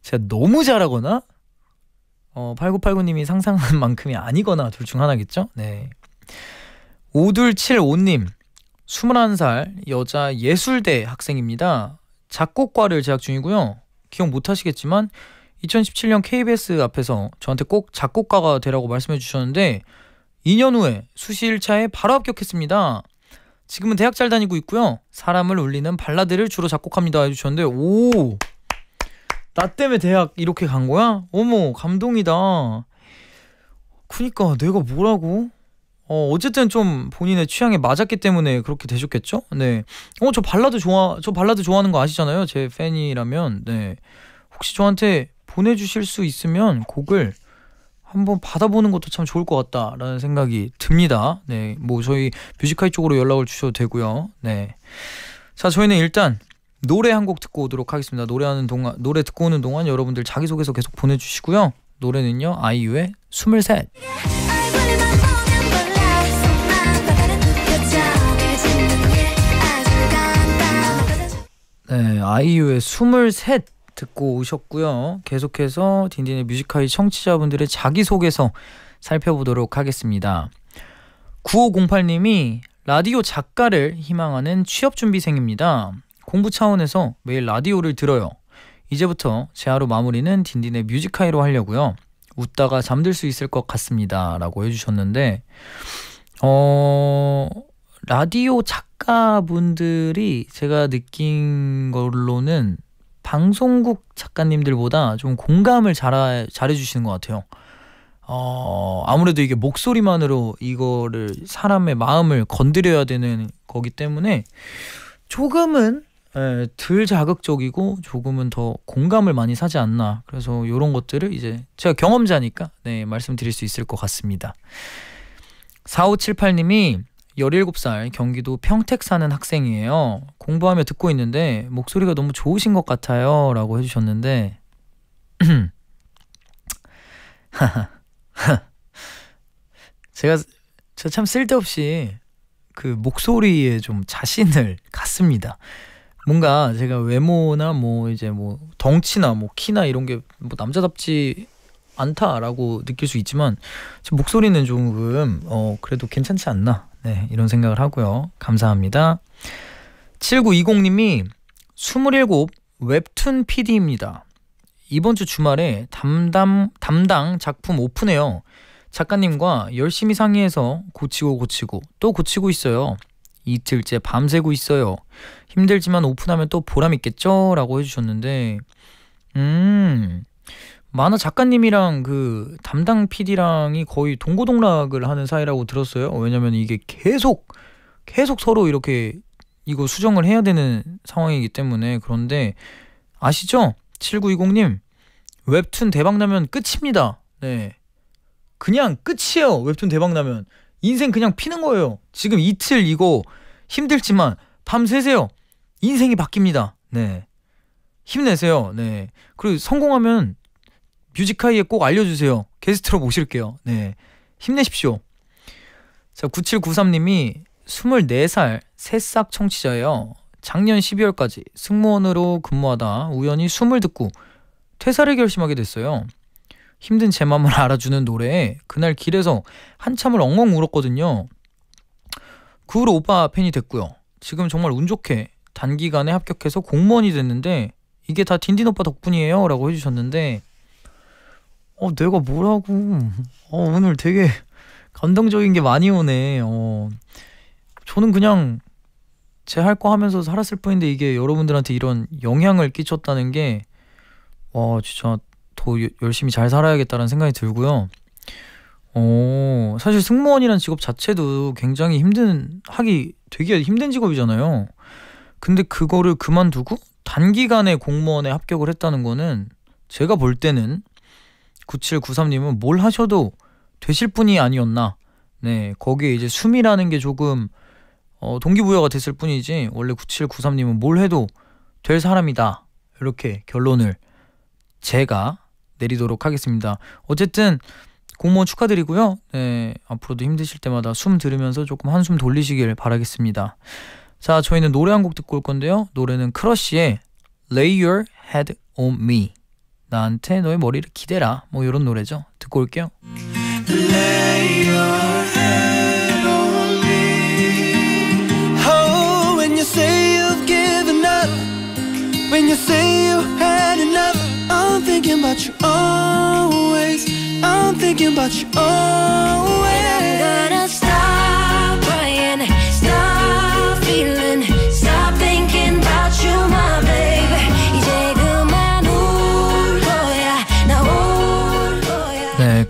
제가 너무 잘하거나 어, 8989님이 상상한 만큼이 아니거나 둘 중 하나겠죠? 네. 5275님, 21살 여자 예술대 학생입니다. 작곡과를 재학 중이고요. 기억 못 하시겠지만 2017년 KBS 앞에서 저한테 꼭 작곡가가 되라고 말씀해 주셨는데 2년 후에 수시 1차에 바로 합격했습니다. 지금은 대학 잘 다니고 있고요. 사람을 울리는 발라드를 주로 작곡합니다. 해주셨는데 오! 나 때문에 대학 이렇게 간 거야? 어머 감동이다. 그니까 내가 뭐라고? 어, 어쨌든 좀 본인의 취향에 맞았기 때문에 그렇게 되셨겠죠? 네. 어, 저 발라드 좋아, 저 발라드 좋아하는 거 아시잖아요? 제 팬이라면. 네. 혹시 저한테 보내주실 수 있으면 곡을 한번 받아보는 것도 참 좋을 것 같다라는 생각이 듭니다. 네, 뭐 저희 뮤지카이 쪽으로 연락을 주셔도 되고요. 네, 자 저희는 일단 노래 한 곡 듣고 오도록 하겠습니다. 노래하는 동안 노래 듣고 오는 동안 여러분들 자기 소개서 계속 보내주시고요. 노래는요 아이유의 스물셋. 네, 아이유의 스물셋 듣고 오셨고요. 계속해서 딘딘의 뮤지컬 청취자분들의 자기소개서 살펴보도록 하겠습니다. 9508님이 라디오 작가를 희망하는 취업준비생입니다. 공부 차원에서 매일 라디오를 들어요. 이제부터 제 하루 마무리는 딘딘의 뮤지카이로 하려고요. 웃다가 잠들 수 있을 것 같습니다. 라고 해주셨는데, 어, 라디오 작가분들이 제가 느낀 걸로는 방송국 작가님들보다 좀 공감을 잘 잘해주시는 것 같아요. 어, 아무래도 이게 목소리만으로 이거를 사람의 마음을 건드려야 되는 거기 때문에 조금은 에, 예, 덜 자극적이고 조금은 더 공감을 많이 사지 않나. 그래서 이런 것들을 이제 제가 경험자니까 네, 말씀드릴 수 있을 것 같습니다. 4578님이 17살 경기도 평택 사는 학생이에요. 공부하며 듣고 있는데 목소리가 너무 좋으신 것 같아요. 라고 해주셨는데 제가 저 참 쓸데없이 그 목소리에 좀 자신을 갖습니다. 뭔가 제가 외모나 뭐 이제 뭐 덩치나 뭐 키나 이런 게 뭐 남자답지 않다라고 느낄 수 있지만 제 목소리는 조금 어 그래도 괜찮지 않나 네, 이런 생각을 하고요. 감사합니다. 7920님이 27 웹툰 PD입니다. 이번 주 주말에 담당, 담당 작품 오픈해요. 작가님과 열심히 상의해서 고치고 고치고 또 고치고 있어요. 이틀째 밤새고 있어요. 힘들지만 오픈하면 또 보람 있겠죠? 라고 해주셨는데, 음, 만화 작가님이랑 그 담당 PD랑이 거의 동고동락을 하는 사이라고 들었어요. 왜냐면 이게 계속 계속 서로 이렇게 이거 수정을 해야 되는 상황이기 때문에 그런데 아시죠? 7920님 웹툰 대박 나면 끝입니다. 네. 그냥 끝이에요. 웹툰 대박 나면 인생 그냥 피는 거예요. 지금 이틀 이거 힘들지만 밤새세요. 인생이 바뀝니다. 네. 힘내세요. 네. 그리고 성공하면 뮤직하이에 꼭 알려주세요. 게스트로 모실게요. 네. 힘내십시오. 자, 9793님이 24살 새싹 청취자예요. 작년 12월까지 승무원으로 근무하다 우연히 숨을 듣고 퇴사를 결심하게 됐어요. 힘든 제 마음을 알아주는 노래에 그날 길에서 한참을 엉엉 울었거든요. 그 후로 오빠 팬이 됐고요. 지금 정말 운 좋게 단기간에 합격해서 공무원이 됐는데 이게 다 딘딘 오빠 덕분이에요 라고 해주셨는데 어, 내가 뭐라고. 어, 오늘 되게 감동적인 게 많이 오네. 어, 저는 그냥 제 할 거 하면서 살았을 뿐인데 이게 여러분들한테 이런 영향을 끼쳤다는 게, 와, 진짜 더 열심히 잘 살아야겠다는 생각이 들고요. 어, 사실 승무원이란 직업 자체도 굉장히 힘든, 하기 되게 힘든 직업이잖아요. 근데 그거를 그만두고 단기간에 공무원에 합격을 했다는 거는 제가 볼 때는 9793님은 뭘 하셔도 되실 분이 아니었나. 네, 거기에 이제 숨이라는 게 조금 어, 동기부여가 됐을 뿐이지 원래 9793님은 뭘 해도 될 사람이다. 이렇게 결론을 제가 내리도록 하겠습니다. 어쨌든 공무원 축하드리고요. 네, 앞으로도 힘드실 때마다 숨 들으면서 조금 한숨 돌리시길 바라겠습니다. 자, 저희는 노래 한 곡 듣고 올 건데요. 노래는 크러쉬의 Lay Your Head on Me. 나한테 너의 머리를 기대라 뭐 이런 노래죠 듣고 올게요 When you say you had enough, I'm thinking about you always. I'm thinking about you always.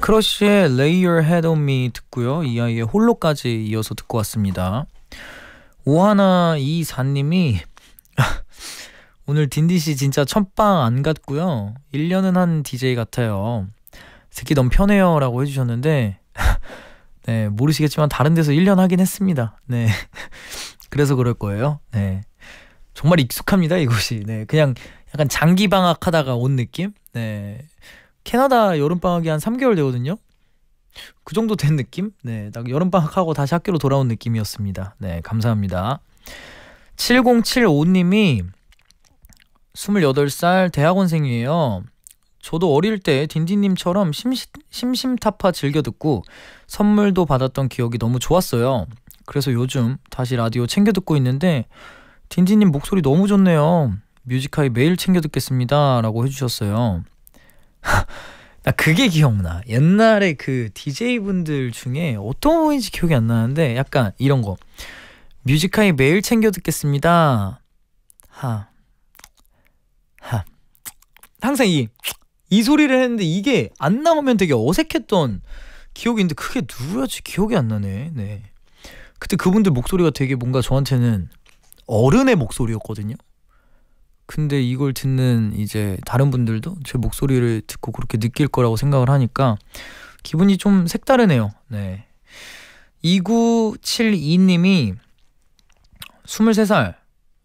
크러쉬의 Lay Your Head On Me 듣고요. 이 아이의 홀로까지 이어서 듣고 왔습니다. 오하나 이사님이 오늘 딘디씨 진짜 첫방 안 갔고요. 1년은 한 DJ 같아요. 새끼 너무 편해요 라고 해주셨는데 네 모르시겠지만 다른 데서 1년 하긴 했습니다. 네 그래서 그럴 거예요. 네 정말 익숙합니다 이곳이. 네 그냥 약간 장기 방학하다가 온 느낌. 네 캐나다 여름방학이 한 3개월 되거든요. 그 정도 된 느낌? 네, 딱 여름방학하고 다시 학교로 돌아온 느낌이었습니다. 네, 감사합니다. 7075님이 28살 대학원생이에요. 저도 어릴 때 딘딘님처럼 심시, 심심타파 즐겨 듣고 선물도 받았던 기억이 너무 좋았어요. 그래서 요즘 다시 라디오 챙겨 듣고 있는데 딘딘님 목소리 너무 좋네요. 뮤지카이 매일 챙겨 듣겠습니다. 라고 해주셨어요. 나 그게 기억나. 옛날에 그 DJ 분들 중에 어떤 분인지 기억이 안 나는데 약간 이런 거. 뮤지카이 매일 챙겨 듣겠습니다. 하. 하. 항상 이, 이 소리를 했는데 이게 안 나오면 되게 어색했던 기억이 있는데 그게 누구였지 기억이 안 나네. 네. 그때 그분들 목소리가 되게 뭔가 저한테는 어른의 목소리였거든요. 근데 이걸 듣는 이제 다른 분들도 제 목소리를 듣고 그렇게 느낄 거라고 생각을 하니까 기분이 좀 색다르네요. 네. 2972님이 23살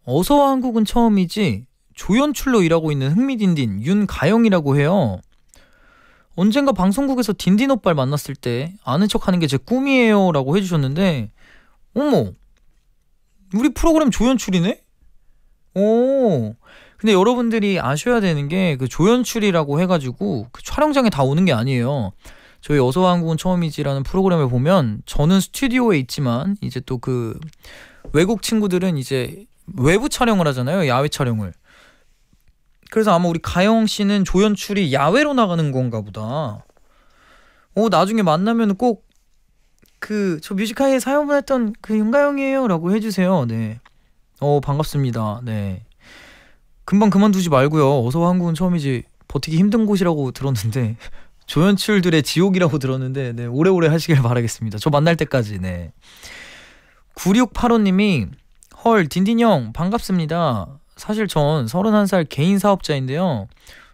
어서 와 한국은 처음이지 조연출로 일하고 있는 흥미딘딘 윤가영이라고 해요. 언젠가 방송국에서 딘딘 오빠를 만났을 때 아는 척 하는 게 제 꿈이에요 라고 해주셨는데 어머 우리 프로그램 조연출이네? 오. 근데 여러분들이 아셔야 되는 게 그 조연출이라고 해가지고 그 촬영장에 다 오는 게 아니에요. 저희 어서왕국은 처음이지라는 프로그램을 보면 저는 스튜디오에 있지만 이제 또 그 외국 친구들은 이제 외부 촬영을 하잖아요. 야외 촬영을. 그래서 아마 우리 가영 씨는 조연출이 야외로 나가는 건가 보다. 어, 나중에 만나면 꼭 그 저 뮤지카에 사연 보냈던 그, 그 윤가영이에요라고 해주세요. 네. 어 반갑습니다. 네. 금방 그만두지 말고요. 어서 한국은 처음이지 버티기 힘든 곳이라고 들었는데 조연출들의 지옥이라고 들었는데 네 오래오래 하시길 바라겠습니다. 저 만날 때까지 네. 9685님이 헐 딘딘 형 반갑습니다. 사실 전 31살 개인 사업자인데요.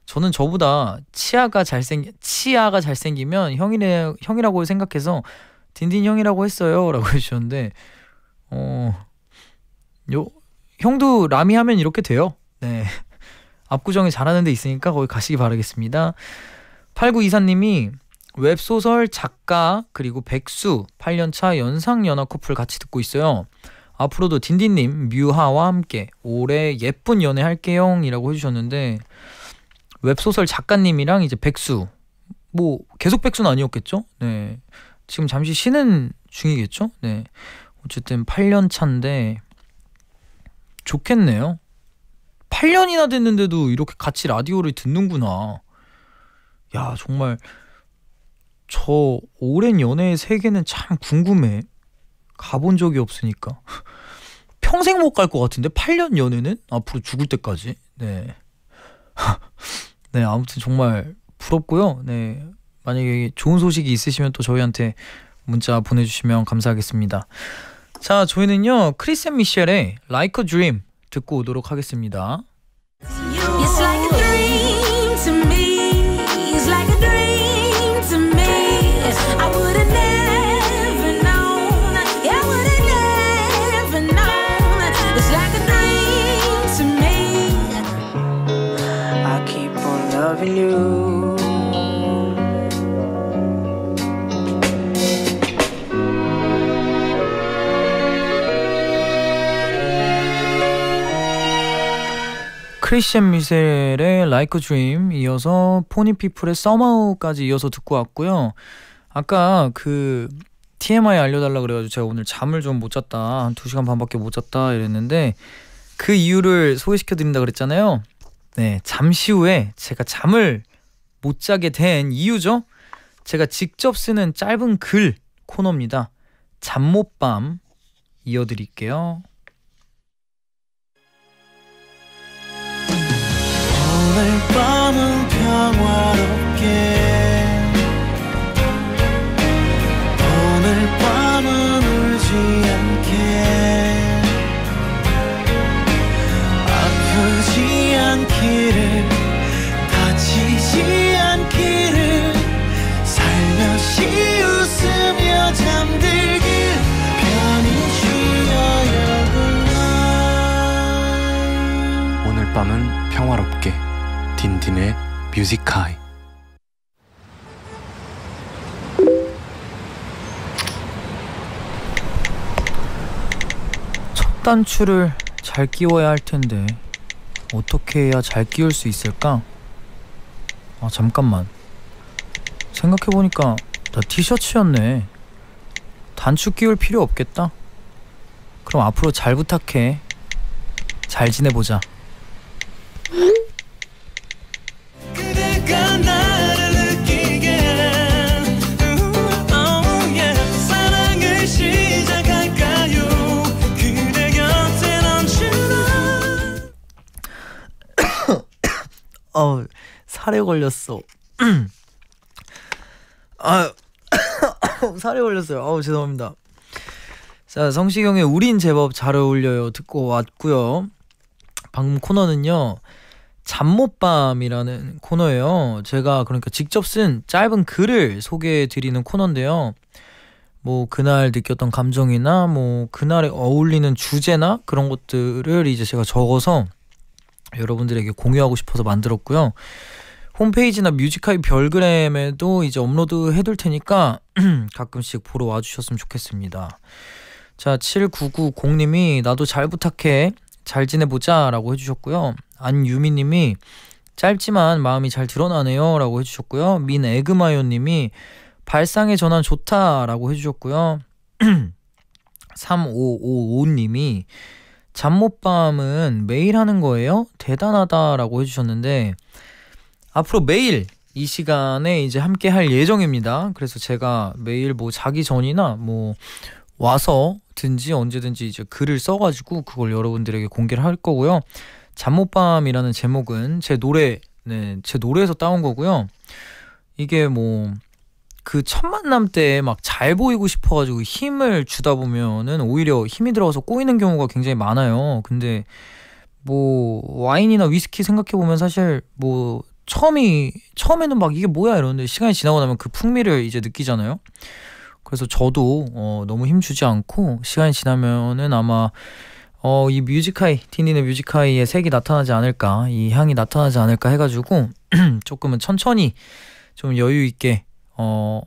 저는 저보다 치아가 잘생 치아가 잘생기면 형이래 형이라고 생각해서 딘딘 형이라고 했어요라고 해주셨는데 어요 형도 라미 하면 이렇게 돼요. 네. 압구정에 잘하는 데 있으니까 거기 가시기 바라겠습니다. 8924님이 웹소설 작가 그리고 백수 8년차 연상연하 커플 같이 듣고 있어요. 앞으로도 딘딘님 뮤하와 함께 올해 예쁜 연애 할게요 이라고 해주셨는데 웹소설 작가님이랑 이제 백수 뭐 계속 백수는 아니었겠죠? 네 지금 잠시 쉬는 중이겠죠? 네 어쨌든 8년 차인데 좋겠네요. 8년이나 됐는데도 이렇게 같이 라디오를 듣는구나. 야, 정말 저 오랜 연애의 세계는 참 궁금해. 가본 적이 없으니까. 평생 못 갈 것 같은데 8년 연애는 앞으로 죽을 때까지. 네. 네, 아무튼 정말 부럽고요. 네. 만약에 좋은 소식이 있으시면 또 저희한테 문자 보내 주시면 감사하겠습니다. 자, 저희는요. 크리스 미셸의 Like a Dream 듣고 오도록 하겠습니다. 크리스천 미셀의 Like a Dream 이어서 포니피플의 s o m e h 까지 이어서 듣고 왔고요. 아까 그 TMI 알려달라 그래가지고 제가 오늘 잠을 좀 못 잤다 한 2시간 반밖에 못 잤다 이랬는데 그 이유를 소개시켜 드린다 그랬잖아요. 네, 잠시 후에 제가 잠을 못 자게 된 이유죠. 제가 직접 쓰는 짧은 글 코너입니다. 잠 못 밤 이어드릴게요. 오늘 밤은 평화롭게 오늘 밤은 울지 않게 아프지 않기를 다치지 않기를 살며시 웃으며 잠들길 편히 쉬어야 할 오늘 밤은 평화롭게 딘딘의 뮤직하이 첫 단추를 잘 끼워야 할 텐데 어떻게 해야 잘 끼울 수 있을까? 아 잠깐만 생각해보니까 나 티셔츠였네 단추 끼울 필요 없겠다 그럼 앞으로 잘 부탁해 잘 지내보자 Oh, 어우 살에 걸렸어. 아 살에 걸렸어요. 어우 죄송합니다. 자 성시경의 우린 제법 잘 어울려요 듣고 왔고요. 방금 코너는요 잠못밤이라는 코너예요. 제가 그러니까 직접 쓴 짧은 글을 소개해 드리는 코너인데요. 뭐 그날 느꼈던 감정이나 뭐 그날에 어울리는 주제나 그런 것들을 이제 제가 적어서 여러분들에게 공유하고 싶어서 만들었고요. 홈페이지나 뮤지하이 별그램에도 이제 업로드 해둘 테니까 가끔씩 보러 와주셨으면 좋겠습니다. 자, 7990님이 나도 잘 부탁해. 잘 지내보자 라고 해주셨고요. 안유미님이 짧지만 마음이 잘 드러나네요 라고 해주셨고요 민에그마요님이 발상의 전환 좋다 라고 해주셨고요 3555님이 잠 못밤은 매일 하는 거예요? 대단하다 라고 해주셨는데 앞으로 매일 이 시간에 이제 함께 할 예정입니다 그래서 제가 매일 뭐 자기 전이나 뭐 와서 든지 언제든지 이제 글을 써가지고 그걸 여러분들에게 공개를 할 거고요 잠못밤이라는 제목은 제 노래, 네, 제 노래에서 따온 거고요. 이게 뭐, 그 첫 만남 때 막 잘 보이고 싶어가지고 힘을 주다 보면은 오히려 힘이 들어가서 꼬이는 경우가 굉장히 많아요. 근데 뭐, 와인이나 위스키 생각해보면 사실 뭐, 처음이, 처음에는 막 이게 뭐야 이러는데 시간이 지나고 나면 그 풍미를 이제 느끼잖아요. 그래서 저도 어, 너무 힘주지 않고 시간이 지나면은 아마 어, 이뮤지카이 티니네 뮤지카이의 색이 나타나지 않을까, 이 향이 나타나지 않을까 해가지고 조금은 천천히 좀 여유 있게 어,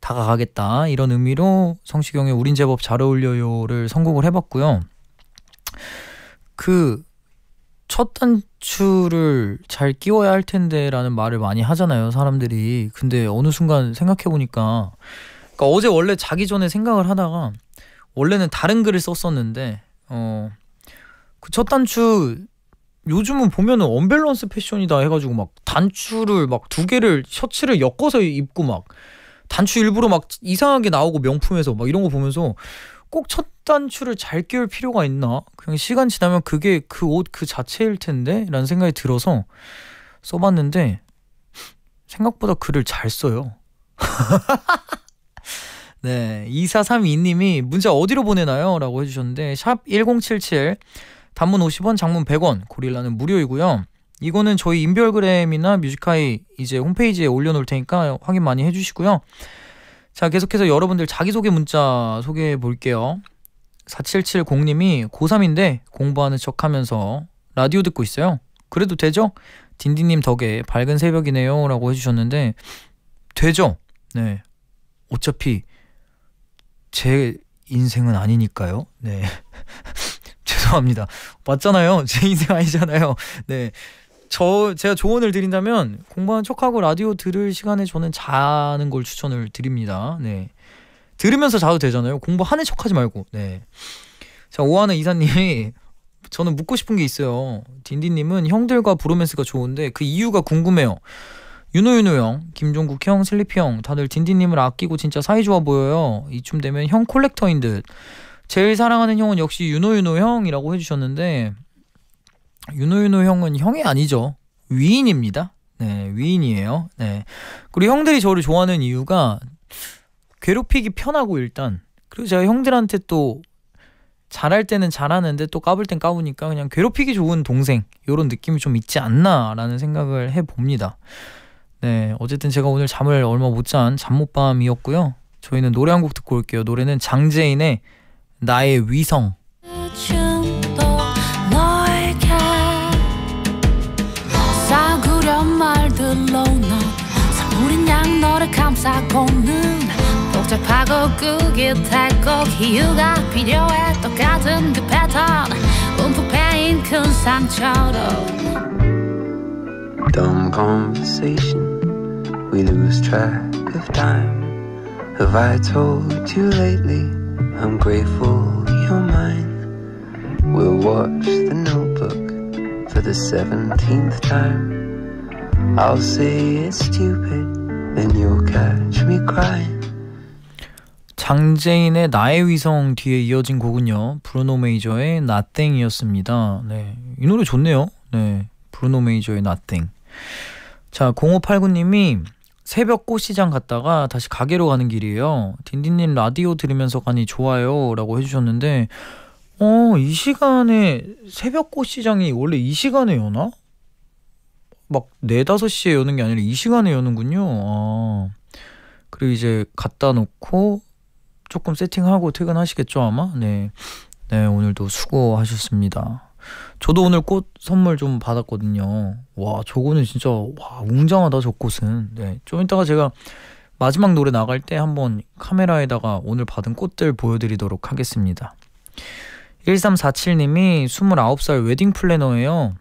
다가가겠다 이런 의미로 성시경의 우린 제법 잘 어울려요를 선곡을 해봤고요. 그 첫 단추를 잘 끼워야 할 텐데라는 말을 많이 하잖아요 사람들이. 근데 어느 순간 생각해 보니까 그러니까 어제 원래 자기 전에 생각을 하다가 원래는 다른 글을 썼었는데 어, 그 첫 단추 요즘은 보면은 언밸런스 패션이다 해가지고 막 단추를 막 두 개를 셔츠를 엮어서 입고 막 단추 일부러 막 이상하게 나오고 명품에서 막 이런 거 보면서 꼭 첫 단추를 잘 끼울 필요가 있나? 그냥 시간 지나면 그게 그 옷그 그 자체일 텐데? 라는 생각이 들어서 써봤는데 생각보다 글을 잘 써요. 네, 2432님이 문자 어디로 보내나요? 라고 해주셨는데 샵 1077 단문 50원, 장문 100원, 고릴라는 무료이고요. 이거는 저희 인별그램이나 뮤직하이 이제 홈페이지에 올려놓을 테니까 확인 많이 해주시고요. 자, 계속해서 여러분들 자기소개 문자 소개해 볼게요. 4770님이 고3인데 공부하는 척 하면서 라디오 듣고 있어요. 그래도 되죠? 딘디님 덕에 밝은 새벽이네요. 라고 해주셨는데, 되죠? 네. 어차피 제 인생은 아니니까요. 네. 죄송합니다. 맞잖아요. 제 인생 아니잖아요. 네. 저 제가 조언을 드린다면 공부하는 척하고 라디오 들을 시간에 저는 자는 걸 추천을 드립니다. 네. 들으면서 자도 되잖아요. 공부하는 척하지 말고. 네. 자, 오하는 이사님이 저는 묻고 싶은 게 있어요. 딘딘님은 형들과 브로맨스가 좋은데 그 이유가 궁금해요. 윤호윤호 형, 김종국 형, 슬리피 형 다들 딘딘님을 아끼고 진짜 사이좋아 보여요. 이쯤 되면 형 콜렉터인 듯. 제일 사랑하는 형은 역시 윤호윤호 형이라고 해주셨는데 윤호윤호 형은 형이 아니죠. 위인입니다. 네, 위인이에요. 네. 그리고 형들이 저를 좋아하는 이유가 괴롭히기 편하고 일단 그리고 제가 형들한테 또 잘할 때는 잘하는데 또 까불 땐 까우니까 그냥 괴롭히기 좋은 동생 요런 느낌이 좀 있지 않나라는 생각을 해봅니다. 네, 어쨌든 제가 오늘 잠을 얼마 못 잔 잠 못밤이었고요. 저희는 노래 한 곡 듣고 올게요. 노래는 장재인의 나의 위성. 복잡하고 끄깃하고 이유가 필요해 똑같은 그 패턴 움푹 패인 큰 상처로 Dumb conversation, we lose track of time. Have I told you lately I'm grateful you're mine? We'll watch the notebook for the seventeenth time. I'll say it's stupid, then you'll catch me crying. 장재인의 나의 위성 뒤에 이어진 곡은요 브루노 메이저의 Nothing이었습니다. 네, 이 노래 좋네요. 네, 브루노 메이저의 Nothing. 자, 0589님이 새벽 꽃시장 갔다가 다시 가게로 가는 길이에요. 딘딘님 라디오 들으면서 가니 좋아요. 라고 해주셨는데, 어, 이 시간에 새벽 꽃시장이 원래 이 시간에 여나? 막 4, 5시에 여는 게 아니라 이 시간에 여는군요. 아. 그리고 이제 갖다 놓고 조금 세팅하고 퇴근하시겠죠, 아마? 네. 네, 오늘도 수고하셨습니다. 저도 오늘 꽃 선물 좀 받았거든요. 와, 저거는 진짜 와 웅장하다 저 꽃은. 네, 좀 이따가 제가 마지막 노래 나갈 때 한번 카메라에다가 오늘 받은 꽃들 보여드리도록 하겠습니다. 1347님이 29살 웨딩 플래너예요.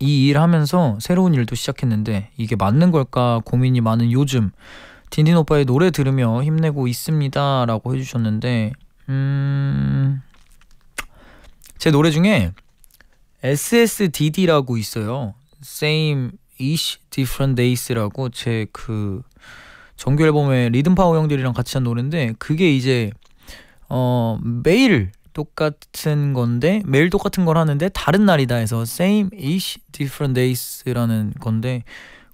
이 일 하면서 새로운 일도 시작했는데 이게 맞는 걸까 고민이 많은 요즘 딘딘 오빠의 노래 들으며 힘내고 있습니다 라고 해주셨는데 음... 제 노래 중에 SSDD라고 있어요. Same ish different days라고 제 그 정규 앨범에 리듬 파워 형들이랑 같이 한 노래인데 그게 이제 어 매일 똑같은 건데 매일 똑같은 걸 하는데 다른 날이다 해서 same ish different days라는 건데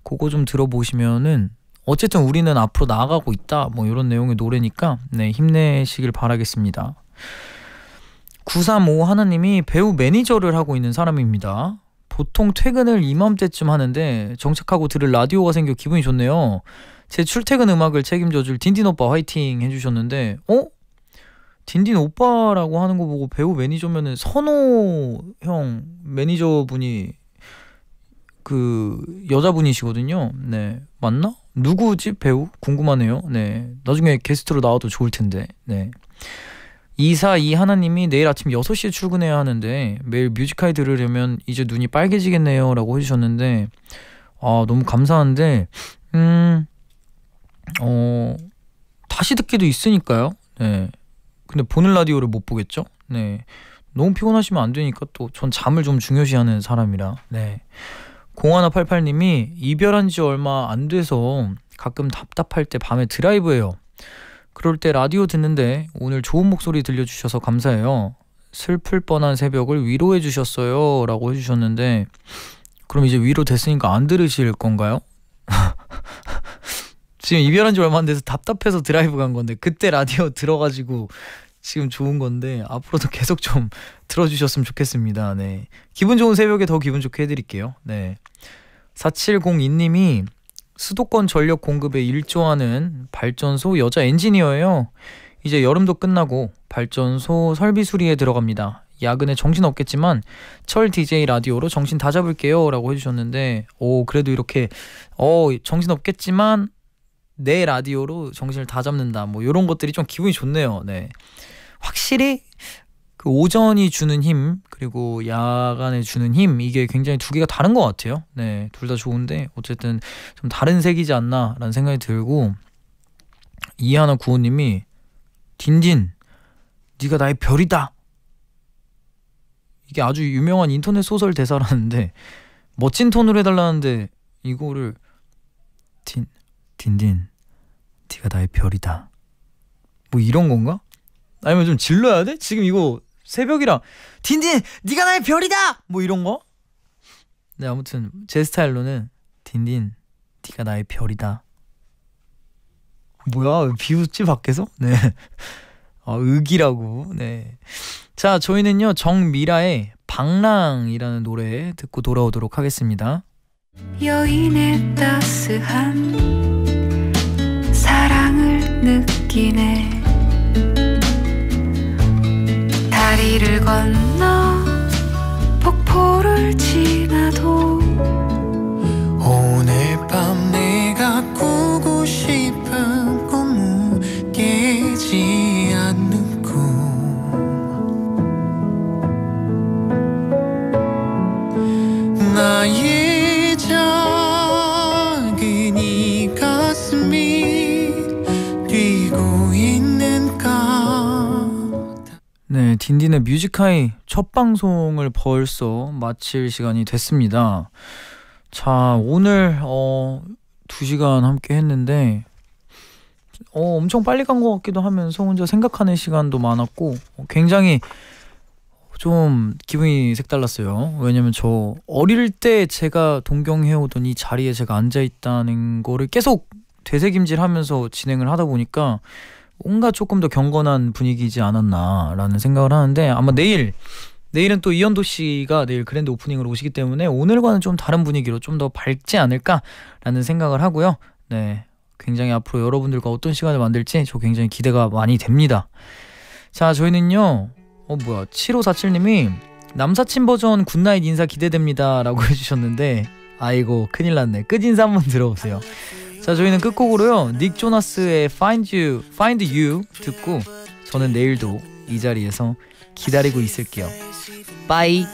그거 좀 들어보시면은 어쨌든 우리는 앞으로 나아가고 있다 뭐 이런 내용의 노래니까 네 힘내시길 바라겠습니다. 935 하나님이 배우 매니저를 하고 있는 사람입니다. 보통 퇴근을 이맘때쯤 하는데 정착하고 들을 라디오가 생겨 기분이 좋네요. 제 출퇴근 음악을 책임져줄 딘딘 오빠 화이팅 해주셨는데 어? 딘딘 오빠라고 하는 거 보고 배우 매니저면은 선호 형 매니저분이 그 여자분이시거든요. 네 맞나? 누구지 배우 궁금하네요. 네 나중에 게스트로 나와도 좋을 텐데. 네. 이사이 하나님이 내일 아침 6시에 출근해야 하는데 매일 뮤지컬 들으려면 이제 눈이 빨개지겠네요 라고 해주셨는데 아 너무 감사한데 음 어 다시 듣기도 있으니까요 네 근데 보는 라디오를 못 보겠죠 네 너무 피곤하시면 안 되니까 또 전 잠을 좀 중요시하는 사람이라 네 공하나팔팔님이 이별한 지 얼마 안 돼서 가끔 답답할 때 밤에 드라이브해요 그럴 때 라디오 듣는데 오늘 좋은 목소리 들려주셔서 감사해요. 슬플 뻔한 새벽을 위로해 주셨어요. 라고 해주셨는데, 그럼 이제 위로 됐으니까 안 들으실 건가요? 지금 이별한 지 얼마 안 돼서 답답해서 드라이브 간 건데, 그때 라디오 들어가지고 지금 좋은 건데, 앞으로도 계속 좀 들어주셨으면 좋겠습니다. 네. 기분 좋은 새벽에 더 기분 좋게 해드릴게요. 네. 4702님이 수도권 전력 공급에 일조하는 발전소 여자 엔지니어예요. 이제 여름도 끝나고 발전소 설비 수리에 들어갑니다. 야근에 정신 없겠지만 철 DJ 라디오로 정신 다 잡을게요라고 해주셨는데 오 그래도 이렇게 어 정신 없겠지만 내 라디오로 정신을 다 잡는다 뭐 이런 것들이 좀 기분이 좋네요. 네 확실히 그 오전이 주는 힘 그리고 야간에 주는 힘 이게 굉장히 두 개가 다른 것 같아요. 네, 둘 다 좋은데 어쨌든 좀 다른 색이지 않나라는 생각이 들고 이하나 구호님이 딘딘 네가 나의 별이다. 이게 아주 유명한 인터넷 소설 대사라는데 멋진 톤으로 해달라는데 이거를 딘 딘딘 네가 나의 별이다. 뭐 이런 건가? 아니면 좀 질러야 돼? 지금 이거 새벽이라 딘딘 네가 나의 별이다 뭐 이런 거? 네 아무튼 제 스타일로는 딘딘 네가 나의 별이다. 뭐야 비웃지 밖에서? 네. 아, 의기라고. 네. 자 저희는요 정미라의 방랑이라는 노래 듣고 돌아오도록 하겠습니다. 여인의 따스한 사랑을 느끼네. 바위를 건너 폭포를 스카이 첫 방송을 벌써 마칠 시간이 됐습니다. 자, 오늘 어 2시간 함께 했는데 어 엄청 빨리 간 것 같기도 하면서 혼자 생각하는 시간도 많았고 어, 굉장히 좀 기분이 색달랐어요. 왜냐면 저 어릴 때 제가 동경해오던 이 자리에 제가 앉아 있다는 거를 계속 되새김질 하면서 진행을 하다 보니까 뭔가 조금 더 경건한 분위기지 않았나라는 생각을 하는데 아마 내일 내일은 또 이현도 씨가 내일 그랜드 오프닝으로 오시기 때문에 오늘과는 좀 다른 분위기로 좀 더 밝지 않을까라는 생각을 하고요. 네. 굉장히 앞으로 여러분들과 어떤 시간을 만들지 저 굉장히 기대가 많이 됩니다. 자, 저희는요. 어 뭐야. 7547님이 남사친 버전 굿나잇 인사 기대됩니다라고 해 주셨는데 아이고 큰일 났네. 끝 인사 한번 들어보세요. 자 저희는 끝곡으로요 닉 조나스의 Find You, Find You 듣고 저는 내일도 이 자리에서 기다리고 있을게요. 빠이.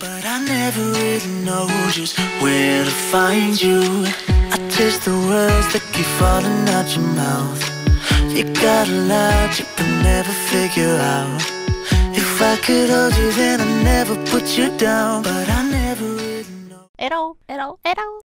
But I never really know just where to find you. I taste the words that keep falling out your mouth. You got a lot you can never figure out. If I could hold you, then I'd never put you down. But I never really know. At all, at all, at all.